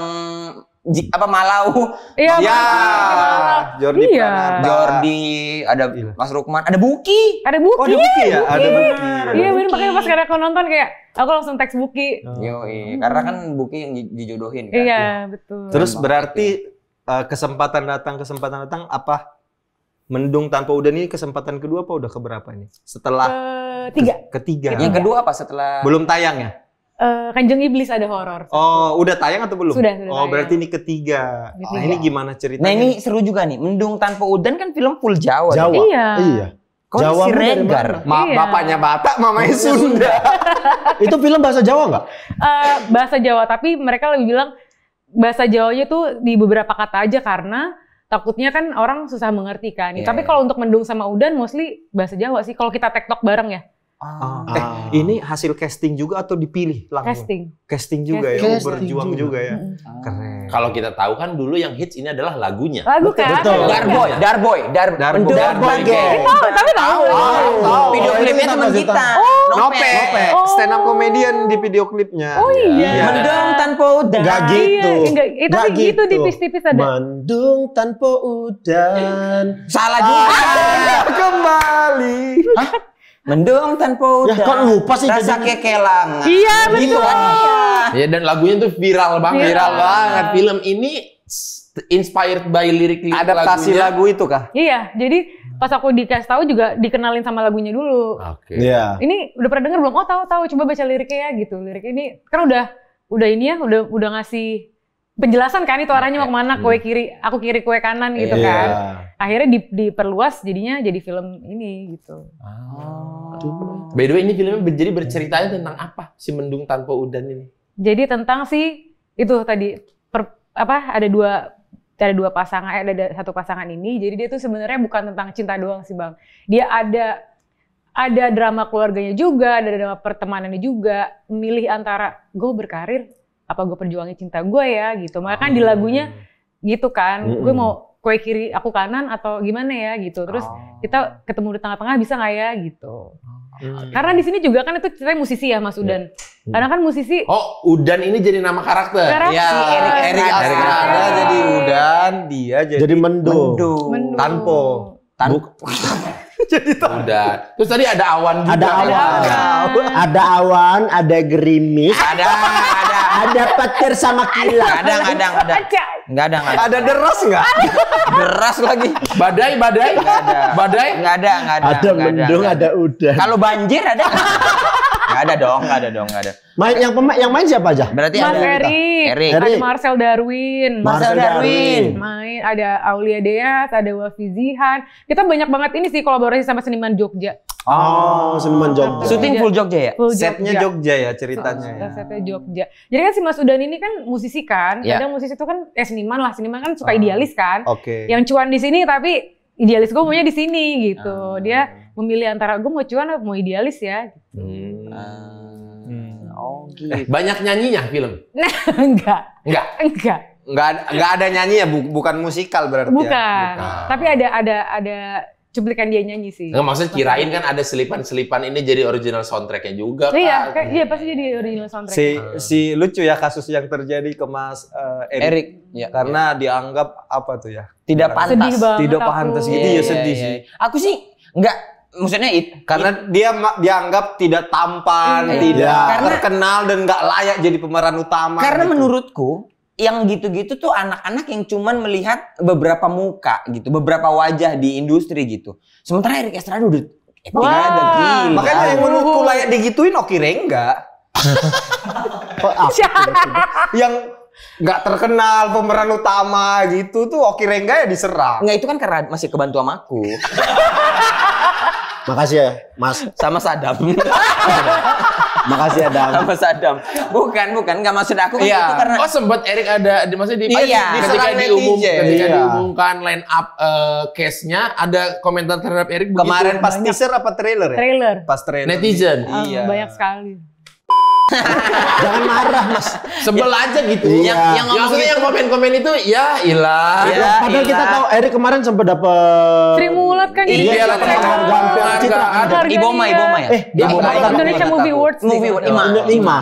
apa Malau. Iya. Ya. Jordi iya. Pranata. Jordi, ada iya. Mas Rukman, ada Buki. Ada Buki. Oh, ada Buki ya, Buki. ada Buki. Iya, benar makanya pas karena aku nonton kayak aku langsung teks Buki. Oh. Yo, iya. karena kan Buki yang dijodohin kan. Iya, iya. betul. Terus berarti Eh, kesempatan datang kesempatan datang apa mendung tanpa udah ini kesempatan kedua apa udah keberapa nih setelah ketiga eh, ketiga yang kedua iya. apa setelah belum tayang ya uh, eh, Kanjeng Iblis ada horor. Oh, udah tayang atau belum? Sudah, sudah Oh, tayang. berarti ini ketiga. ketiga. Nah, ini gimana ceritanya? Nah, ini seru juga nih. Mendung Tanpa Udan kan film full Jawa. Jawa. Ya? Iya. Iya. Kok Jawa si Regar? Ma iya. Bapaknya Batak, mamanya iya. Sunda. Itu film bahasa Jawa nggak? Uh, bahasa Jawa, tapi mereka lebih bilang bahasa Jawanya tuh di beberapa kata aja karena takutnya kan orang susah mengerti kan. Yeah, Tapi iya. kalau untuk mendung sama udan mostly bahasa Jawa sih. Kalau kita tektok bareng ya. Ah. ah. Eh, ah. ini hasil casting juga atau dipilih langsung? Casting. Casting juga ya, casting. ya, berjuang juga, juga ya. Ah. Keren. Kalau kita tahu kan dulu yang hits ini adalah lagunya. Lagu kan? Betul. Kan? Darboy, Darboy, Dar Darboy, Darboy. Darboy. Darboy. Darboy. Darboy. Darboy. Darboy. Video oh, klipnya teman kita. Oh, Nope. Nope. Oh. Stand up comedian di video klipnya. Oh iya. Ya. Mendung tanpa udang. Gak iya, gitu. Enggak, iya, eh, itu Gak gitu. gitu tipis-tipis ada. Mendung tanpa udan. Salah juga. Kembali. Hah? Mendung tanpa udah Ya, kan lupa sih Rasa jadi... kekelangan. Iya, gitu betul. Gitu Ya, dan lagunya tuh viral banget. Viral, viral banget. Film ini inspired by lirik lirik adaptasi lagunya. lagu itu kah? Iya, jadi pas aku dikasih tahu juga dikenalin sama lagunya dulu. Oke. Okay. Iya. Yeah. Ini udah pernah denger belum? Oh tahu tahu, coba baca liriknya ya gitu. Lirik ini kan udah udah ini ya, udah udah ngasih penjelasan kan itu arahnya mau kemana kue hmm. kiri aku kiri kue kanan gitu yeah. kan akhirnya di, diperluas jadinya jadi film ini gitu oh. by the way ini filmnya jadi berceritanya tentang apa si mendung tanpa udan ini jadi tentang si itu tadi per, apa ada dua ada dua pasangan ada, eh, ada satu pasangan ini jadi dia tuh sebenarnya bukan tentang cinta doang sih bang dia ada ada drama keluarganya juga ada drama pertemanannya juga milih antara gue berkarir apa gue perjuangin cinta gue ya gitu makanya kan di ah. lagunya gitu kan mm -mm. gue mau kue kiri aku kanan atau gimana ya gitu terus oh. kita ketemu di tengah-tengah bisa nggak ya gitu hmm. karena di sini juga kan itu ceritanya musisi ya Mas Udan hmm. karena kan musisi oh Udan ini jadi nama karakter karakter ya, Erik Erik Astrada jadi Udan dia jadi, jadi Mendo Mendo Tanpo Jadi udah. Terus tadi ada awan juga. Ada kan? awan. Ada awan, ada, awan, ada gerimis. Ada, ada. Ada petir sama kilat. ada kadang, ada. ada nggak ada, enggak ada. Ada deras nggak deras lagi. Badai, badai. Enggak ada. Badai? Enggak ada, enggak ada. Ada enggak mendung, ada, ada udah. Kalau banjir ada Enggak ada dong, enggak ada dong, enggak ada. Main yang pemain yang main siapa aja? Berarti Mas ada Erik, ada Marcel Darwin. Marcel Darwin. Main ada Aulia Deas, ada Wafi Zihan. Kita banyak banget ini sih kolaborasi sama seniman Jogja. Oh, oh, seniman Jogja. Syuting full Jogja ya? Full Jogja. Setnya Jogja ya ceritanya. Oh, Setnya Jogja. Jadi kan si Mas Udan ini kan musisi kan, yeah. kadang musisi itu kan eh seniman lah, seniman kan suka oh. idealis ah, kan. Oke. Okay. Yang cuan di sini tapi idealis gue maunya di sini gitu. Oh. Dia memilih antara gue mau cuan atau mau idealis ya. Gitu. Hmm. hmm. hmm. Oh gitu. Eh, banyak nyanyinya film? Nah, enggak. Enggak. Enggak. Enggak ada, enggak ada nyanyi ya, bukan musikal berarti ya? bukan. ya. Bukan. Tapi ada ada ada cuplikan dia nyanyi sih. Nggak, maksudnya kirain kan ada selipan-selipan ini jadi original soundtracknya juga. Iya, kan? iya pasti jadi original soundtrack. Si, hmm. si lucu ya kasus yang terjadi ke Mas uh, eh, Eric. Eric. Ya, karena iya. dianggap apa tuh ya? Tidak pantas. Sedih banget Tidak pantas iya, gitu ya, ya sedih Iya, sih. Iya. Aku sih nggak maksudnya it, karena it, dia dianggap tidak tampan, iya, tidak karena, terkenal dan nggak layak jadi pemeran utama. Karena gitu. menurutku yang gitu-gitu tuh anak-anak yang cuman melihat beberapa muka gitu, beberapa wajah di industri gitu. Sementara Erik Estrada udah wow. ada gila. Makanya yang menurutku layak digituin Oki Rengga. yang nggak terkenal pemeran utama gitu tuh Oki Rengga ya diserang. Nggak itu kan karena masih kebantu sama aku. Makasih ya, Mas. Sama Sadam. Makasih Adam. Sama Sadam. Bukan, bukan nggak maksud aku kan iya. itu karena Oh, sempat Erik ada di maksudnya di, iya. di ketika diumum ketika iya. diumumkan line up uh, case-nya ada komentar terhadap Erik Kemarin pas teaser apa trailer ya? Trailer. Pas trailer. Netizen. Ah, iya. Banyak sekali. Jangan marah mas. Sebel ya. aja gitu. Iya. Yang, yang, maksudnya gitu. yang komen-komen itu ya ilah. Ya, ya padahal ilah. kita tahu Eric kemarin sempat dapet. Sri Mulat kan. Iya. Iya. Penghargaan Iya Iya ya. Eh Iya Indonesia Movie Awards. Movie Awards. Iya Ima.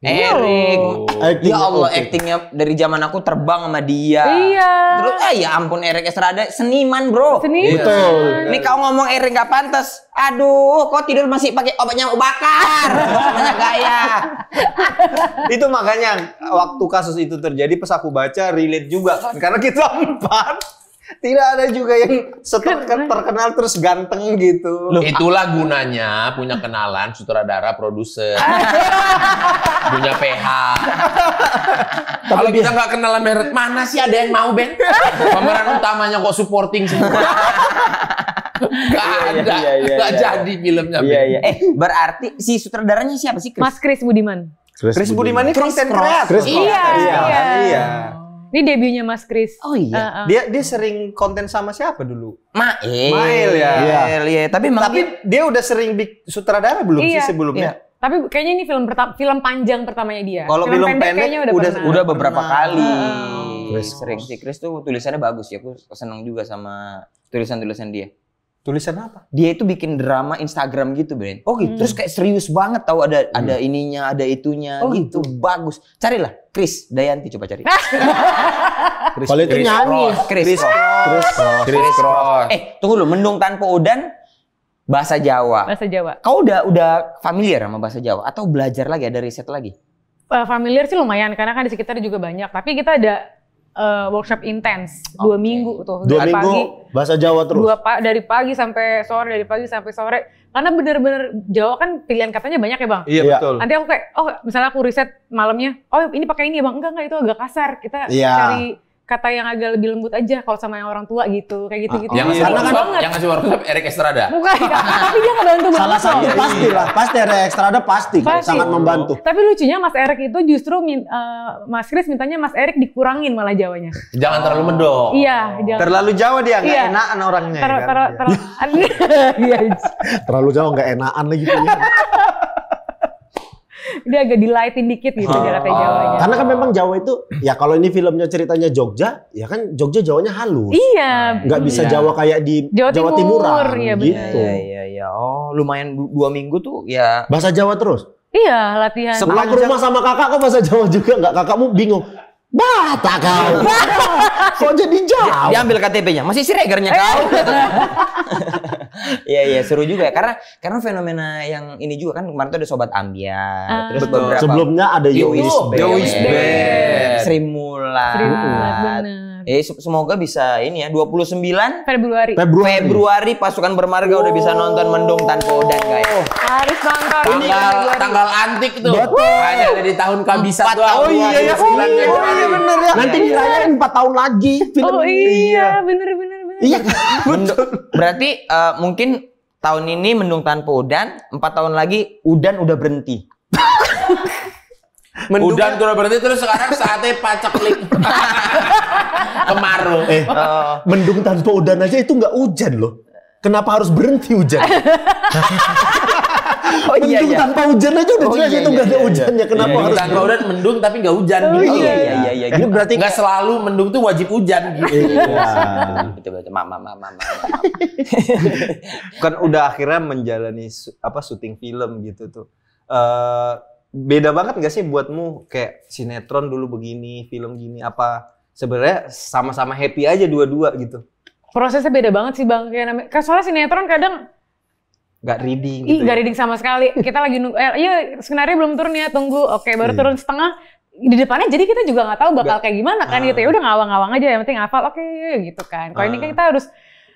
Erik. Wow. Ya Allah okay. actingnya dari zaman aku terbang sama dia. Iya. Terus eh ya ampun Erik Estrada seniman bro. Seniman. Betul. Ini kau ngomong Erik gak pantas. Aduh, kok tidur masih pakai obat nyamuk bakar. Banyak gaya. itu makanya waktu kasus itu terjadi pas aku baca relate juga karena kita empat tidak ada juga yang terkenal terus ganteng gitu. Loh, Itulah gunanya punya kenalan sutradara, produser. punya PH. Kalau kita nggak kenalan merek mana sih ada yang mau Ben? Pemeran utamanya kok supporting semua. Gak iya, iya, ada, iya, iya, gak iya, iya, jadi filmnya. Iya, iya. Eh, berarti si sutradaranya siapa sih? Chris? Mas Chris Budiman. Chris, Chris Budiman ini konten kreator. Iya, iya. iya. Ini debutnya Mas Kris. Oh iya. Uh, uh. Dia dia sering konten sama siapa dulu? Mail. Mail ya. Mail ya. Iya. Tapi tapi dia udah sering big sutradara belum iya. sih sebelumnya? Iya. Tapi kayaknya ini film pertama, film panjang pertamanya dia. Kalau film, film pendek, pendek udah udah, udah beberapa pernah. kali. Chris. Sering sih Chris tuh tulisannya bagus ya. Aku seneng juga sama tulisan-tulisan dia. Tulisan apa? Dia itu bikin drama Instagram gitu, Bren. Oh gitu. Hmm. Terus kayak serius banget tahu ada hmm. ada ininya, ada itunya oh, gitu. gitu. Bagus. Carilah Chris Dayanti coba cari. Chris, Chris, Chris, Chris nyanyi. Chris Chris Cross. Chris Cross. Chris Cross. Chris Cross. Eh, tunggu dulu, mendung tanpa udan bahasa Jawa. Bahasa Jawa. Kau udah udah familiar sama bahasa Jawa atau belajar lagi ada riset lagi? Uh, familiar sih lumayan karena kan di sekitar juga banyak. Tapi kita ada uh, workshop intens okay. dua minggu tuh dua dari minggu pagi, bahasa Jawa terus dua pa dari pagi sampai sore dari pagi sampai sore karena bener-bener Jawa kan pilihan katanya banyak ya bang iya, iya. betul nanti aku kayak oh misalnya aku riset malamnya oh ini pakai ini ya bang enggak enggak itu agak kasar kita yeah. cari kata yang agak lebih lembut aja kalau sama yang orang tua gitu kayak gitu gitu. Yang ngasih kan kan, yang ngasih workshop Erik Estrada. Bukan, tapi dia membantu banget. Salah satu pasti lah, pasti Erik Estrada pasti, kan, pasti. sangat membantu. Tapi lucunya Mas Erik itu justru uh, Mas Kris mintanya Mas Erik dikurangin malah jawanya. Jangan terlalu medok. Iya, jangan. Terlalu jawa dia nggak iya. enakan orangnya. Ter kan? ter iya. ter iya, iya. terlalu jawa nggak enakan lagi. dia agak dilightin dikit gitu uh, jaraknya Jawanya. Karena kan memang Jawa itu ya kalau ini filmnya ceritanya Jogja, ya kan Jogja Jawanya halus. Iya. Gak bisa iya. Jawa kayak di Jawa, Jawa Timur, ya begitu. gitu. Iya iya iya. Oh, lumayan dua minggu tuh ya. Bahasa Jawa terus. Iya, latihan. Sebelah ke rumah sama kakak kok bahasa Jawa juga nggak? Kakakmu bingung. Bata kau. Kok jadi Jawa Diambil KTP-nya. Masih siregernya kau. Iya iya seru juga ya karena karena fenomena yang ini juga kan kemarin tuh ada sobat ambiar uh, ah. terus betul. beberapa sebelumnya ada Yois Yois Sri Mulat. Sri Eh semoga bisa ini ya 29 Februari. Februari, Februari pasukan bermarga oh. udah bisa nonton mendung tanpa udang guys. Harus nonton tanggal ini. tanggal antik tuh. Hanya dari tahun kabisat tuh. Oh iya ya. Oh, iya, bener ya. Iya, Nanti iya. dirayain 4 tahun lagi film Oh iya, iya bener bener Iya. Berarti uh, mungkin tahun ini mendung tanpa udan, empat tahun lagi udan udah berhenti. Mendung udan udah berhenti terus sekarang saatnya paceklik. Kemarau. Eh, uh, mendung tanpa udan aja itu nggak hujan loh. Kenapa harus berhenti hujan? oh, iya, mendung iya. tanpa hujan aja udah oh, jelas iya, itu iya, nggak iya, ada iya, iya. hujannya. Kenapa iya, harus tanpa hujan? Mendung tapi nggak hujan oh, gitu. Iya iya iya. iya. Berarti nggak selalu mendung tuh wajib hujan gitu. Iya. Betul betul. Mama mama mama. kan udah akhirnya menjalani apa syuting film gitu tuh. Uh, beda banget gak sih buatmu kayak sinetron dulu begini, film gini apa sebenarnya sama-sama happy aja dua-dua gitu? Prosesnya beda banget sih bang, kayak namanya. Kan soalnya sinetron kadang nggak reading gitu. nggak ya. reading sama sekali. Kita lagi nunggu, eh, iya skenario belum turun ya, tunggu. Oke, baru iya. turun setengah. Di depannya jadi kita juga nggak tahu bakal gak. kayak gimana kan ah. gitu. Ya udah ngawang-ngawang aja, yang penting hafal. Oke, gitu kan. Kalau ini kan ah. kita harus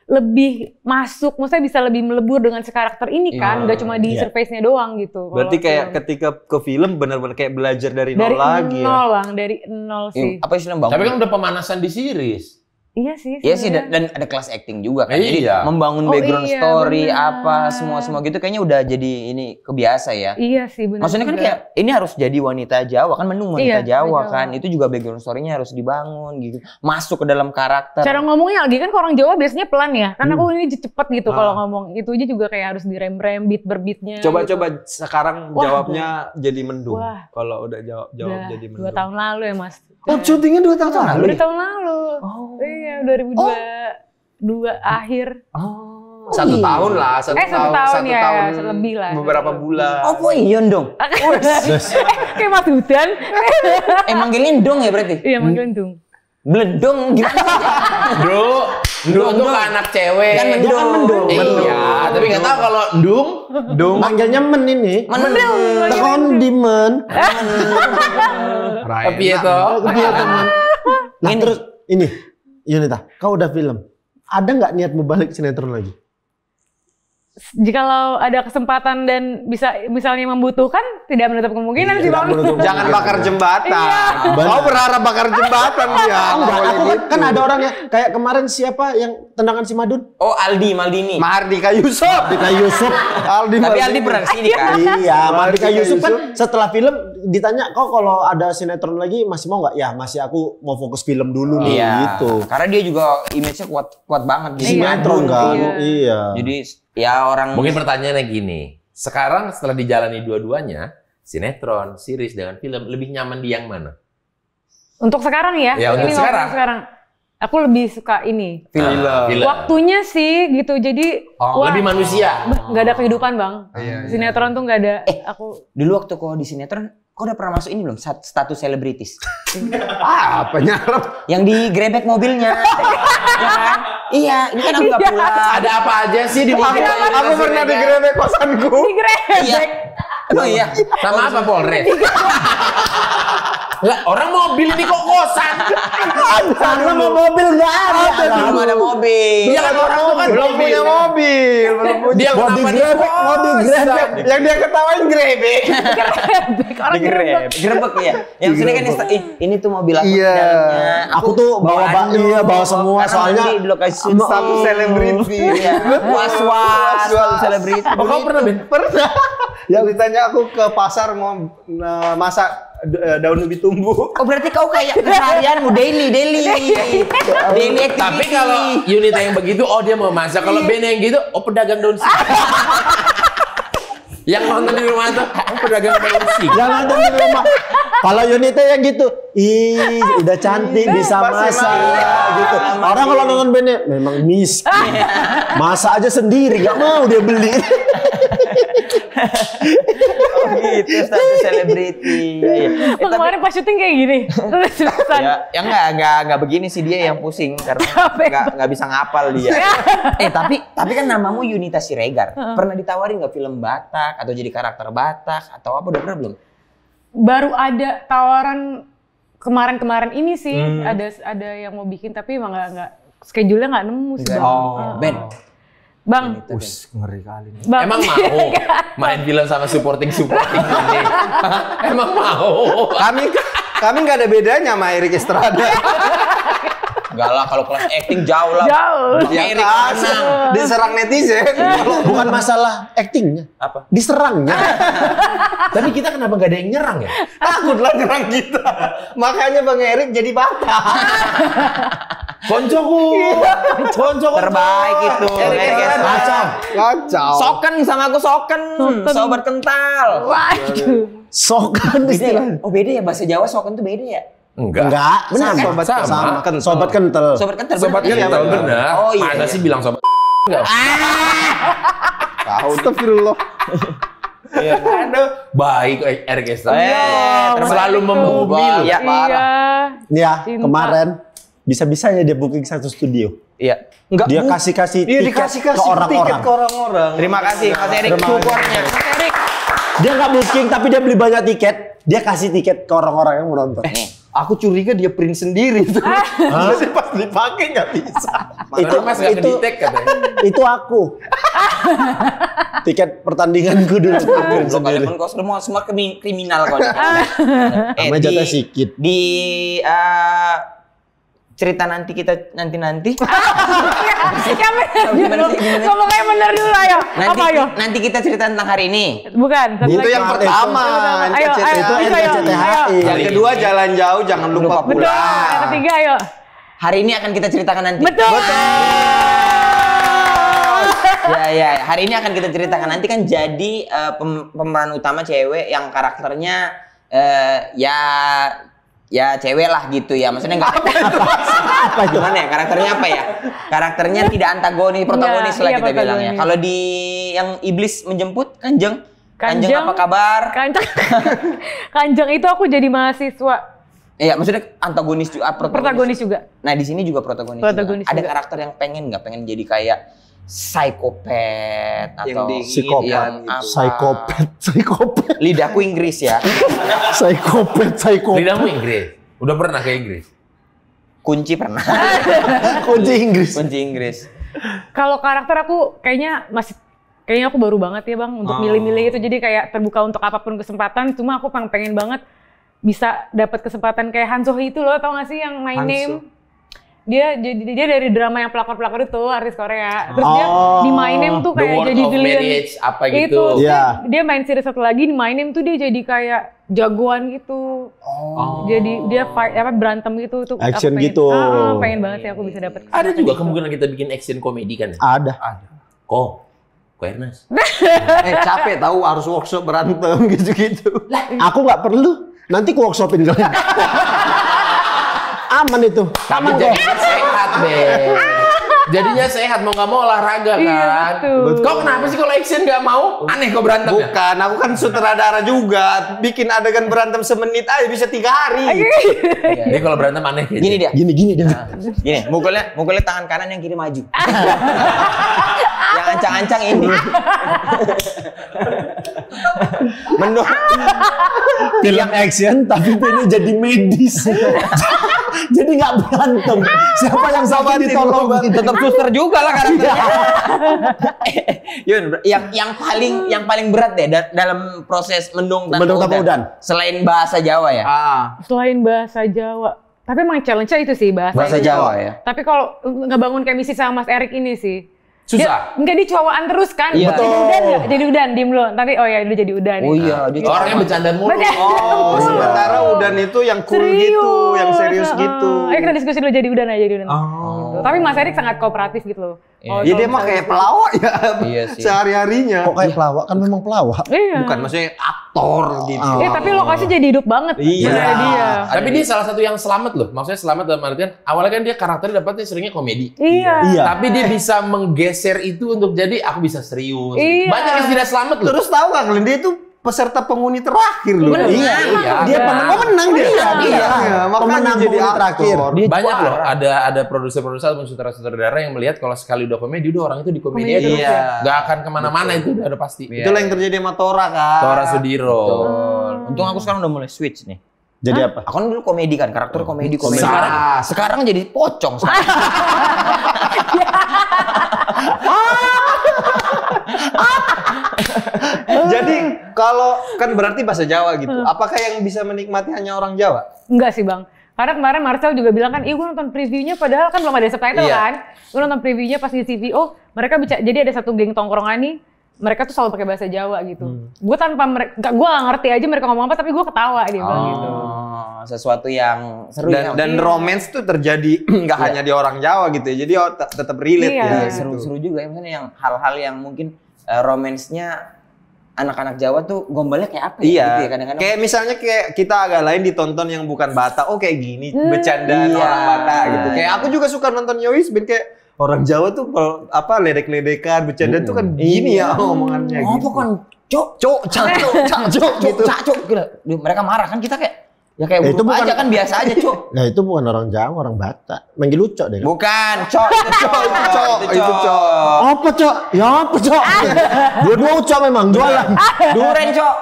lebih masuk, maksudnya bisa lebih melebur dengan si karakter ini kan, yeah. nggak cuma di yeah. surface-nya doang gitu. Berarti kayak ketika ke film benar-benar kayak belajar dari, dari nol lagi nol, ya. Dari nol bang, dari nol sih. apa sih Tapi kan udah pemanasan di series. Iya sih. Iya sih dan, dan ada kelas acting juga kan. Jadi iya. membangun oh, background oh, iya, story bener. apa semua semua gitu kayaknya udah jadi ini kebiasa ya. Iya sih benar. Maksudnya kan juga. kan kayak ini harus jadi wanita Jawa kan menu wanita iya, Jawa, kan. Itu juga background storynya harus dibangun gitu. Masuk ke dalam karakter. Cara ngomongnya lagi kan orang Jawa biasanya pelan ya. Kan hmm. aku ini cepet gitu ah. kalau ngomong. Itu aja juga kayak harus direm-rem beat berbeatnya. Coba-coba gitu. coba sekarang Wah, jawabnya jadi mendung. Kalau udah jawab jawab udah, jadi mendung. Dua tahun lalu ya Mas. Oh, syutingnya dua tahun lalu. Dua tahun lalu. Oh. Iya, dua ribu dua dua akhir. Oh. satu oh, iya. tahun lah, satu, eh, satu tahun, tahun satu ya, tahun ya, lebih lah. Beberapa bulan. Oh, kok iya dong. Kayak Mas Hudan. eh, manggilin dong ya berarti? Iya, manggilin dong. Bledong gimana? Bro, Bledong tuh anak cewek. Kan mendong, iya, Kan Iya, kita kalau Dung, Dung manggilnya men ini. Men. Tapi itu. Ya Tapi itu ya men. Nah terus ini, Yunita, kau udah film. Ada nggak niat mau balik sinetron lagi? kalau ada kesempatan dan bisa misalnya membutuhkan tidak menutup kemungkinan sih bang jangan bakar jembatan iya. mau berharap bakar jembatan dia aku gitu. kan, ada orang ya kayak kemarin siapa yang tendangan si Madun oh Aldi Maldini Mahardika Yusuf Mahardika Yusuf Aldi tapi Aldi pernah sini iya. kan iya Mahardika Yusuf kan setelah film ditanya kok kalau ada sinetron lagi masih mau nggak ya masih aku mau fokus film dulu nih iya. gitu karena dia juga image-nya kuat kuat banget di iya. sinetron kan iya jadi ya orang mungkin pertanyaannya gini sekarang setelah dijalani dua-duanya sinetron series dengan film lebih nyaman di yang mana untuk sekarang ya, ya untuk ini sekarang. sekarang aku lebih suka ini film uh, waktunya sih gitu jadi oh, wah, lebih manusia nggak ada kehidupan bang oh, iya, iya. sinetron tuh nggak ada eh, aku dulu waktu kau di sinetron kau udah pernah masuk ini belum status selebritis? ah, apa nyarap? Yang digrebek mobilnya. Iya, ini kan aku gak iya. pulang. Ada apa aja sih di mobil? Aku, gitu? aku pernah di grebek kosanku. Di Iya. Oh iya. Sama apa Polres? Lah, orang mobil ini kok kosan. Sana mau mobil enggak ada. Belum ada mobil. Dia kan orang tuh kan belum punya mobil, belum punya. Dia mau digrebek, mau digrebek. Yang dia ketawain grebek. Grebek orang grebek. Grebek ya. Yang sini kan ini ini tuh mobil aku Iya. Aku tuh bawa baju, iya bawa semua soalnya di lokasi satu selebriti. Was-was. Iya. Selebriti. Oh, pernah, Pernah. yang ditanya aku ke pasar mau eh, masak Eh, daun lebih tumbuh. Oh berarti kau kayak keseharianmu daily daily. daily Tapi kalau unit yang begitu oh dia mau masak. Kalau iya. Ben yang gitu oh pedagang daun yang nonton di rumah tuh oh pedagang daun sih. Yang nonton di rumah kalau Yunita yang gitu, ih udah cantik bisa masak gitu. Orang kalau nonton bandnya memang miskin. Masa aja sendiri, gak mau dia beli. oh gitu status selebriti. Ya, kemarin pas syuting kayak gini. ya, ya enggak, enggak, enggak begini sih dia yang pusing karena enggak, enggak bisa ngapal dia. eh tapi tapi kan namamu Yunita Siregar. Pernah ditawarin nggak film Batak atau jadi karakter Batak atau apa udah pernah belum? baru ada tawaran kemarin-kemarin ini sih hmm. ada ada yang mau bikin tapi emang nggak nggak schedule-nya nggak nemu sih bang. Oh, uh, Ben. Bang, us ngeri kali ini. Bang. Emang mau main film sama supporting supporting Emang mau? Kami kami nggak ada bedanya sama Erik Estrada. Enggak lah kalau kelas acting jauh lah. Jauh. Yang menang. Diserang netizen. Kalau bukan masalah actingnya. Apa? Diserangnya. Tapi kita kenapa gak ada yang nyerang ya? Takutlah nyerang kita. Makanya Bang Erik jadi bata. Koncoku. Koncoku. Terbaik itu. Kacau. Kacau. Soken sama aku soken. Sobat kental. Waduh. Soken istilahnya. Oh beda ya bahasa Jawa soken tuh beda ya? Enggak. Enggak. Benar sama, sobat sama. sama. Kental. Sobat kental. Sobat kental. Sobat kental Sobat iya, benar. benar. Oh iya. Masa iya. sih bilang sobat enggak? Ah. Tahu astagfirullah. Iya. Aduh, baik eh, eh, Erik Ester. selalu membumi. loh. Iya, Iya, iya kemarin bisa-bisanya dia booking satu studio. Iya. Enggak. Dia kasih-kasih tiket, iya, -kasih ke orang-orang. Tiket ke orang-orang. Terima kasih Mas Erik supportnya. Mas Erik. Dia enggak booking tapi dia beli banyak tiket. Dia kasih tiket ke orang-orang yang menonton. Eh. Aku curiga dia print sendiri tuh. Ah. Jadi pas dipakai nggak bisa. itu mas nggak itu, katanya. Itu aku. Tiket pertandinganku dulu. Ah. Belum sendiri. Kalau kau semua mau semua kriminal kau. Ah. sedikit. Eh, di, sikit. Di uh, cerita nanti kita nanti nanti. ya kayak benar dulu ayo. Nanti, apa ayo? Nanti kita cerita tentang hari ini. Bukan. Itu yang pertama. Ayo, ayo, itu ayo, Yang kedua jalan jauh jangan lupa, lupa pulang. Betul. Yang ketiga ayo. Hari ini akan kita ceritakan nanti. Betul. Betul. ya ya, ya. hari ini akan kita ceritakan nanti kan jadi uh, pem pemeran utama cewek yang karakternya uh, ya ya cewek lah gitu ya maksudnya nggak apa, apa gimana ya karakternya apa ya karakternya tidak antagonis protagonis iya, iya, lah iya, kita bilangnya kalau di yang iblis menjemput kanjeng kanjeng, apa kabar kanjeng itu aku jadi mahasiswa Iya, maksudnya antagonis juga, protagonis, juga. Nah, di sini juga protagonis. protagonis Ada karakter yang pengen nggak pengen jadi kayak psikopat atau psikopat yang psikopat kan, gitu. psikopat lidahku Inggris ya psikopat psikopat lidahmu Inggris udah pernah ke Inggris kunci pernah kunci Inggris kunci Inggris kalau karakter aku kayaknya masih kayaknya aku baru banget ya bang untuk milih-milih oh. itu jadi kayak terbuka untuk apapun kesempatan cuma aku pengen banget bisa dapat kesempatan kayak Hanso itu loh tau gak sih yang My Name dia jadi dia dari drama yang pelakor-pelakor itu artis Korea. Terus oh, dia dimainin tuh kayak jadi villain apa gitu. Itu yeah. dia, iya. dia main series satu lagi Di dimainin tuh dia jadi kayak jagoan gitu. Oh. Jadi dia fight apa berantem gitu tuh action pengen, gitu. Ah, ah, pengen banget sih aku bisa dapat. Ada juga gitu. kemungkinan kita bikin action komedi kan? Ada. Ada. Kok Kuernas. eh capek tahu harus workshop berantem gitu-gitu. aku nggak perlu. Nanti ku workshopin kalian. aman itu. Tapi aman kok. Sehat, Beb jadinya sehat mau nggak mau olahraga iya, kan iya, betul. kok kenapa sih kalau action nggak mau aneh kok berantem ya? bukan ya? aku kan sutradara juga bikin adegan berantem semenit aja bisa tiga hari ya, Ini iya, kalau berantem aneh gitu. gini dia gini gini dia nah, gini mukulnya mukulnya tangan kanan yang kiri maju yang ancang-ancang ini Menurut film action tapi ini jadi medis jadi nggak berantem siapa yang sama ditolong tetap Jam suster juga lah karakternya. Iya. Yun, yang yang paling yang paling berat deh da dalam proses mendung tanpa, mendung tanpa udan. Selain bahasa Jawa ya. Ah. Selain bahasa Jawa. Tapi emang challenge-nya itu sih bahasa, bahasa Jawa. Jawa ya. Tapi kalau ngebangun kemisi sama Mas Erik ini sih Susah. Dia, enggak dia cowokan terus kan. Iya. Jadi udan enggak? Jadi udan, diem lu. Nanti oh ya udah jadi udan. Oh iya, dia gitu. orangnya bercanda mulu. Bercanda oh, mulu. sementara udan itu yang cool serius. gitu, yang serius uh, gitu. Ayo kita diskusi dulu jadi udan aja jadi Oh. Gitu. Tapi Mas Erik sangat kooperatif gitu loh. Iya oh, jadi iya, dia mah kayak pelawak ya. Iya sih. Sehari-harinya. Kok kayak pelawak kan memang pelawak. Iya. Bukan maksudnya aktor gitu. Oh. Iya, tapi lokasi jadi hidup banget. Iya. iya. Dia. Tapi dia salah satu yang selamat loh. Maksudnya selamat dalam artian awalnya kan dia karakternya dapatnya seringnya komedi. Iya. iya. Tapi dia bisa menggeser itu untuk jadi aku bisa serius. Iya. Banyak yang tidak selamat loh. Terus tahu gak kalian dia itu peserta penghuni terakhir loh. Iya, iya, iya. Dia ya. pemenang. Oh, menang dia. Iya, iya. iya. Makanya jadi terakhir. Dia Banyak loh ada ada produser-produser atau sutradara-sutradara yang melihat kalau sekali udah komedi udah orang itu di komedi aja. Iya. enggak akan kemana-mana itu udah, pasti. itu Itulah yang terjadi sama Tora kan. Tora Sudiro. Betul. Untung aku sekarang udah mulai switch nih. Jadi Hah? apa? Aku kan dulu komedi kan, karakter oh. komedi komedi. Sekarang, sekarang jadi pocong. Sekarang. Ah. Jadi kalau kan berarti bahasa Jawa gitu. Hmm. Apakah yang bisa menikmati hanya orang Jawa? Enggak sih bang. Karena kemarin Marcel juga bilang kan, iya gue nonton previewnya padahal kan belum ada subtitle iya. kan. Gue nonton previewnya pas di TV, oh mereka bisa, jadi ada satu geng tongkrongan nih, mereka tuh selalu pakai bahasa Jawa gitu. Hmm. Gue tanpa mereka, gue gak ngerti aja mereka ngomong apa, tapi gue ketawa dia oh, bilang gitu. Sesuatu yang seru dan, ya. Dan iya. romance tuh terjadi nggak iya. hanya di orang Jawa gitu ya, jadi oh, tetap relate iya. ya. Iya, gitu. Seru-seru juga ya, misalnya yang hal-hal yang mungkin uh, eh, romansnya anak-anak Jawa tuh gombalnya kayak apa ya? Iya. Gitu ya, kadang-kadang. Kayak misalnya kayak kita agak lain ditonton yang bukan Bata, oh kayak gini, hmm. bercanda iya. orang Bata gitu. Kayak aku juga suka nonton Yowis, bin kayak orang Jawa tuh kalau apa ledek-ledekan, bercanda tuh kan iya. gini ya omongannya. Oh, gitu. bukan cok, cok, eh, cok, cok, cok, cok, gitu. cok, cok. Mereka marah kan kita kayak Ya kayak ya, itu bukan, aja kan biasa aja, Cok. Nah, itu bukan orang Jawa, orang Batak. Manggil lu deh. Bukan, Cok. Itu Cok, itu Cok, itu Cok. Apa Cok? Ya apa Cok? Dua-dua Cok memang jualan. Duren Cok.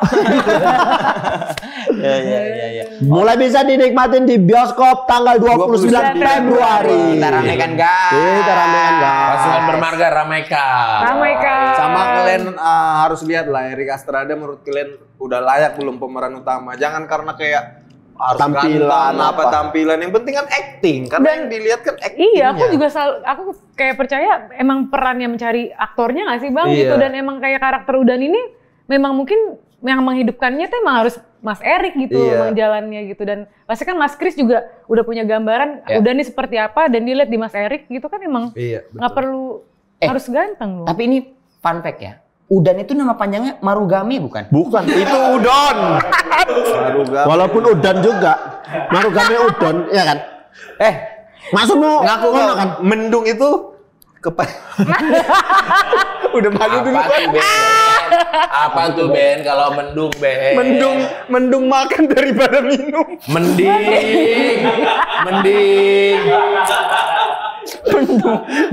ya, ya, ya, ya. Mulai bisa dinikmatin di bioskop tanggal 29, sembilan Februari. Kita ramekan, guys. Kita ramekan, guys. Pasukan bermarga ramekan. Ramekan. Sama kalian uh, harus lihat lah Erik Astrada menurut kalian udah layak belum pemeran utama. Jangan karena kayak harus tampilan apa, apa tampilan yang penting kan acting karena Dan, yang dilihat kan acting iya aku juga selalu aku kayak percaya emang peran yang mencari aktornya gak sih bang iya. gitu dan emang kayak karakter Udan ini memang mungkin yang menghidupkannya tuh emang harus Mas Erik gitu iya. emang jalannya gitu dan pasti kan Mas Kris juga udah punya gambaran yeah. Udan ini seperti apa dan dilihat di Mas Erik gitu kan emang iya, nggak perlu eh, harus ganteng loh tapi ini fun fact ya Udan itu nama panjangnya marugami bukan? Bukan, itu udon. Marugami. Walaupun udon juga. marugami udon, ya kan? Eh, maksudmu ngaku kan? kan? Mendung itu kepa Udah malu dulu kan. Apa tuh Ben kalau mendung Ben? Mendung mendung makan daripada minum. Mending. Mending.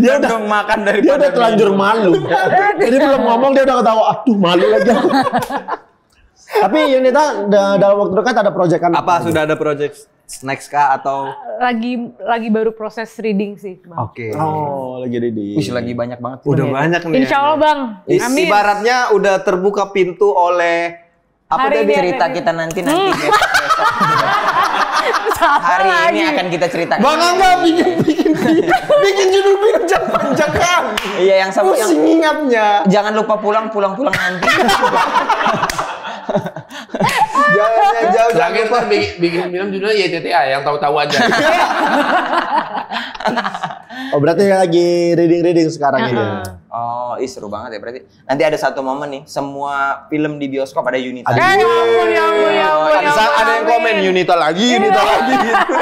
Dia udah makan dari Dia udah telanjur malu. Jadi belum ngomong dia udah ketawa, aduh malu lagi aku. Tapi Yunita dalam waktu dekat ada proyek kan? Apa sudah ada proyek next kah atau lagi lagi baru proses reading sih Oke. Okay. Oh lagi reading. Wih lagi banyak banget. Udah ya. banyak nih. Insya Allah bang. Amin. Ibaratnya udah terbuka pintu oleh apa dari cerita kita nanti nanti. Hmm. Hari lagi. ini akan kita ceritakan. Bang Angga bikin bikin bikin judul bincang panjang kan. Iya yang sama Pusing yang, ingatnya. Jangan lupa pulang pulang pulang nanti. Jalannya jauh. Terakhir kan bikin, bikin film judulnya YTTA yang tahu-tahu aja. oh berarti lagi reading-reading sekarang uh -huh. ini. Uh-uh. Oh, ih seru banget ya berarti. Nanti ada satu momen nih, semua film di bioskop ada Unita. Ada. Eh, ya ampun, ya ampun, ya ampun. Ada, ya ada yang komen Unita lagi, Unita iya. lagi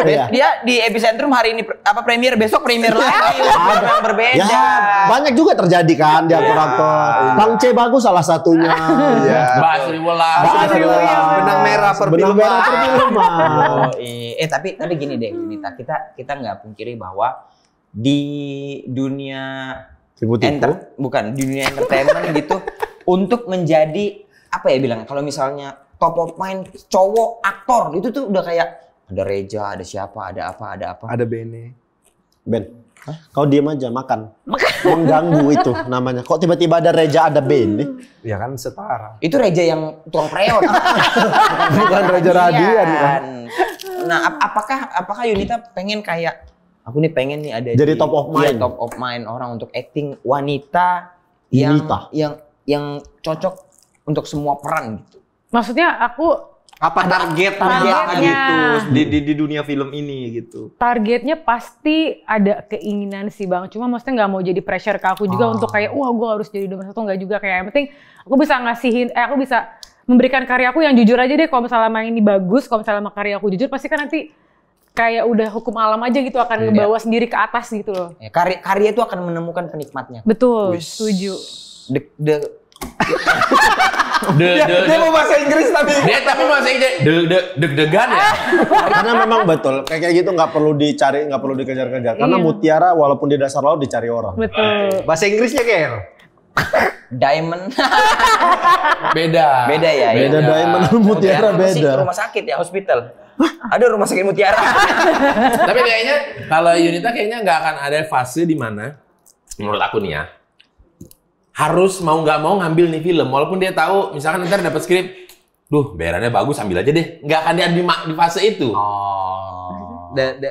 iya. Dia di epicentrum hari ini apa premier besok premier iya. lagi yang berbeda ya, banyak juga terjadi kan di iya. aktor-aktor Bang C bagus salah satunya ya. Iya. Basri Wulan. Basri benang merah perfilman benang merah perfilman oh, eh tapi tapi gini deh Nita kita kita nggak pungkiri bahwa di dunia enter, bukan di dunia entertainment gitu untuk menjadi apa ya bilang kalau misalnya top of mind cowok aktor itu tuh udah kayak ada Reja, ada siapa, ada apa, ada apa. Ada Bene. Ben, Hah? kau diem aja makan. makan. Mengganggu itu namanya. Kok tiba-tiba ada Reja, ada Bene? Ya kan setara. Itu Reja yang tuang preot. Bukan Reja iya. Radian. Kan? Nah, ap apakah apakah Yunita pengen kayak aku nih pengen nih ada jadi di, top of iya, mind ya, top of mind orang untuk acting wanita yang yang yang cocok untuk semua peran gitu. Maksudnya aku apa target targetnya gitu di, di di dunia film ini gitu targetnya pasti ada keinginan sih bang cuma maksudnya nggak mau jadi pressure ke aku juga ah. untuk kayak wah gue harus jadi nomor satu nggak juga kayak yang penting aku bisa ngasihin eh aku bisa memberikan karya aku yang jujur aja deh kalau misalnya main ini bagus kalau misalnya karya aku jujur pasti kan nanti kayak udah hukum alam aja gitu akan hmm, ngebawa sendiri ke atas gitu loh ya, karya karya itu akan menemukan penikmatnya betul Wish. setuju the, the de, de, dia, de, dia mau bahasa Inggris tapi dia tapi bahasa Inggris de, de, deg-degan ya karena memang betul kayak -kaya gitu nggak perlu dicari nggak perlu dikejar-kejar karena iya. mutiara walaupun di dasar laut dicari orang betul bahasa Inggrisnya kayak diamond beda beda ya beda ya. diamond mutiara, mutiara beda rumah sakit ya hospital ada rumah sakit mutiara tapi kayaknya kalau Yunita kayaknya nggak akan ada fase di mana menurut aku nih ya harus mau nggak mau ngambil nih film walaupun dia tahu misalkan ntar dapat skrip duh bayarannya bagus ambil aja deh nggak akan dia di, di fase itu oh da, da,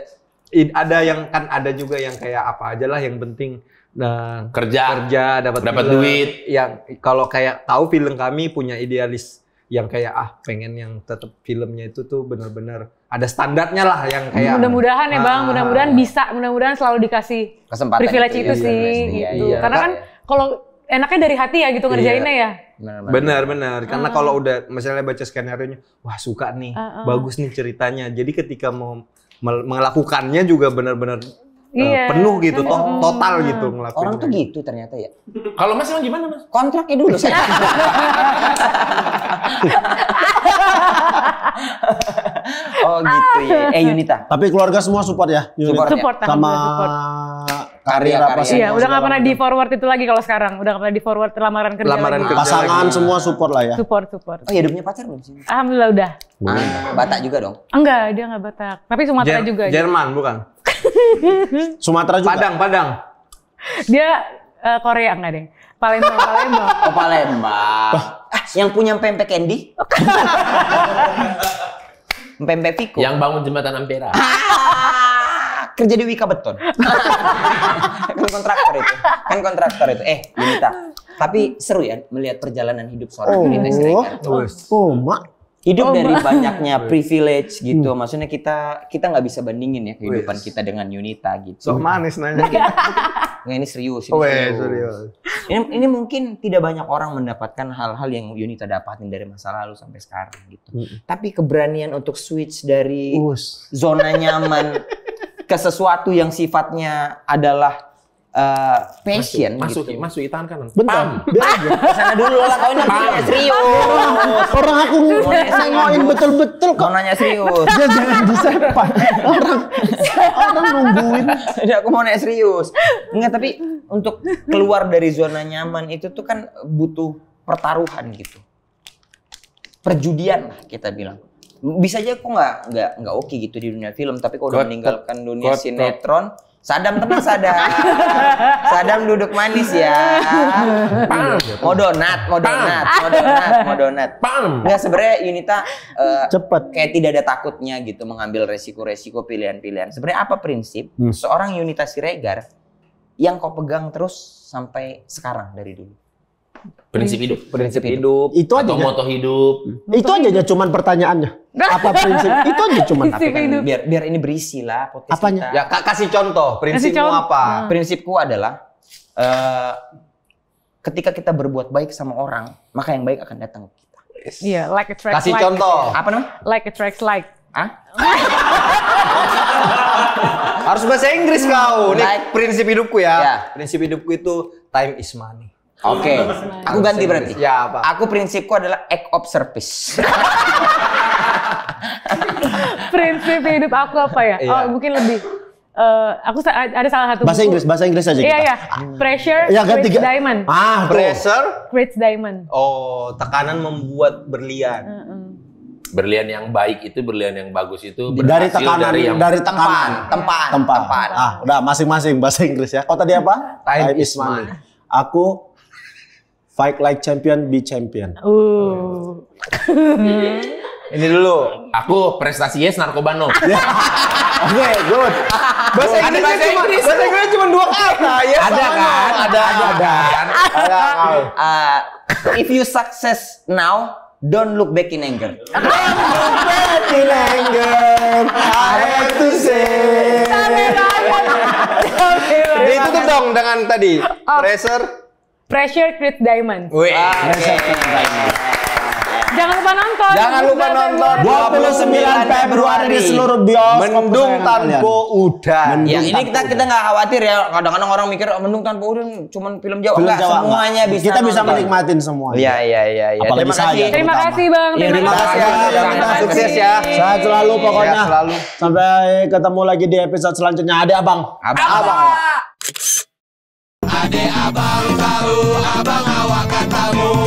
ada yang kan ada juga yang kayak apa aja lah yang penting nah kerja kerja dapat dapat duit yang kalau kayak tahu film kami punya idealis yang kayak ah pengen yang tetap filmnya itu tuh benar-benar ada standarnya lah yang kayak hmm, mudah-mudahan ya bang ah, ah mudah-mudahan ah. bisa mudah-mudahan selalu dikasih kesempatan privilege itu, itu iya, sih iya, iya. gitu iya. karena kan kalau enaknya dari hati ya gitu iya. ngerjainnya iya. ya. Benar-benar. Karena uh. kalau ah. udah misalnya baca skenario nya, wah suka nih, uh, uh. bagus nih ceritanya. Jadi ketika mau melakukannya juga benar-benar eh, iya. penuh gitu, to hmm. total gitu ngelakuin. Orang tuh gitu ternyata ya. Kalau Mas emang gimana Mas? Kontraknya dulu saya. oh gitu ya. Eh Yunita. Tapi keluarga semua support ya. Yunita. Support, ya? sama support. Karir apa sih. Iya, udah nggak pernah di forward itu lagi kalau sekarang. Udah nggak pernah di forward lamaran kerja. Lamaran lagi. kerja. Pasangan lagi. semua support lah ya. Support, support. Oh, ya udah punya pacar belum sih? Alhamdulillah udah. Ah, Batak juga dong? Enggak, dia nggak Batak. Tapi Sumatera Jer juga. Jerman bukan? Sumatera juga. Padang, Padang. Dia uh, Korea enggak deh. Palembang, Palembang. Oh, Palembang. Ah, yang punya pempek Candy? pempek Piko. Yang bangun jembatan Ampera. Ah kerja di Wika Beton. kan kontraktor itu. Kan kontraktor itu. Eh, Yunita. Tapi seru ya melihat perjalanan hidup seorang oh, Yunita Siregar. Oh, oh, mak. Hidup oh, dari mak. banyaknya privilege gitu. Hmm. Maksudnya kita kita nggak bisa bandingin ya kehidupan oh, yes. kita dengan Yunita gitu. So manis nanya. Mungkin, nah, ini serius. Ini, oh, iya, serius. serius. Ini, ini mungkin tidak banyak orang mendapatkan hal-hal yang Yunita dapatin dari masa lalu sampai sekarang gitu. Mm. Tapi keberanian untuk switch dari Us. zona nyaman ke sesuatu yang sifatnya adalah eh, passion masuki, gitu. Masuki, tangan kanan. Bentar. kesana dulu lah kau ini nanya serius. Orang aku nengokin betul-betul kok. Mau nanya serius. Dia jangan Orang orang nungguin. jadi aku mau nanya serius. Enggak, tapi untuk keluar dari zona nyaman itu tuh kan butuh pertaruhan gitu. Perjudian lah kita bilang bisa aja kok nggak nggak nggak oke okay gitu di dunia film tapi kalau udah meninggalkan dunia God, sinetron God. Sadam tenang Sadam. Sadam duduk manis ya. Mau donat, mau donat, mau donat, mau donat. Pam. Enggak sebenarnya Yunita uh, cepet kayak tidak ada takutnya gitu mengambil resiko-resiko pilihan-pilihan. Sebenarnya apa prinsip hmm. seorang Yunita Siregar yang kau pegang terus sampai sekarang dari dulu? Prinsip hidup. Prinsip hidup. Itu aja. Atau moto hidup. Itu aja ya cuman pertanyaannya. Apa prinsip? Itu aja cuman tapi kan biar biar ini berisi lah Apanya? kita. Ya kasih contoh prinsipmu apa? Hmm. Prinsipku adalah eh, ketika kita berbuat baik sama orang, maka yang baik akan datang ke kita. Iya, yeah, like attracts Kasih contoh. Apa namanya? Like attracts like. Hah? Harus bahasa Inggris kau. Ini prinsip hidupku ya. ya. Prinsip hidupku itu time is money. Oke, okay. aku ganti berarti. Ya apa? Aku prinsipku adalah act of service. Prinsip hidup aku apa ya? Iya. Oh, mungkin lebih uh, aku ada salah satu bahasa Inggris bahasa Inggris aja iya, kita. Iya iya. Pressure ya, kan, tiga. diamond. Ah, pressure creates diamond. Oh, tekanan membuat berlian. Uh -uh. Berlian yang baik itu berlian yang bagus itu dari tekanan dari, yang dari tekanan tempat tempat Ah, udah masing-masing bahasa Inggris ya. Oh, tadi apa? Time, Time is money. Aku Fight like champion, be champion. Uh. Ini dulu, aku prestasi prestasinya no. Ya. Oke, good. Bahasa Inggris bahasa cuma, Inggris bahasa Inggris cuma dua kata ya. Ada kan? Ada ada. Ada. Uh, if you success now, Don't look back in anger. Don't look back in anger. I have to say. Ditutup dong dengan tadi. Oh. Pressure Pressure Create Diamond. Wih. Ah, Pressure Diamond. Jangan lupa nonton. Jangan lupa nonton 29 Februari di seluruh bioskop. Mendung tanpa udan. Ya, ini kita kita nggak khawatir ya. Kadang-kadang orang mikir oh, mendung tanpa udan cuman film Jawa film enggak Jawa, semuanya enggak. bisa. Kita nonton. bisa menikmatin semua. Iya iya iya ya. Terima kasih. Terutama. Terima kasih Bang. Terima, ya, terima kasih. Ya, terima kasih. Sukses ya. Sehat selalu pokoknya. Sehat selalu. Sampai ketemu lagi di episode selanjutnya. Ada Abang. Abang. abang. abang. Ade abang tahu abang awak katamu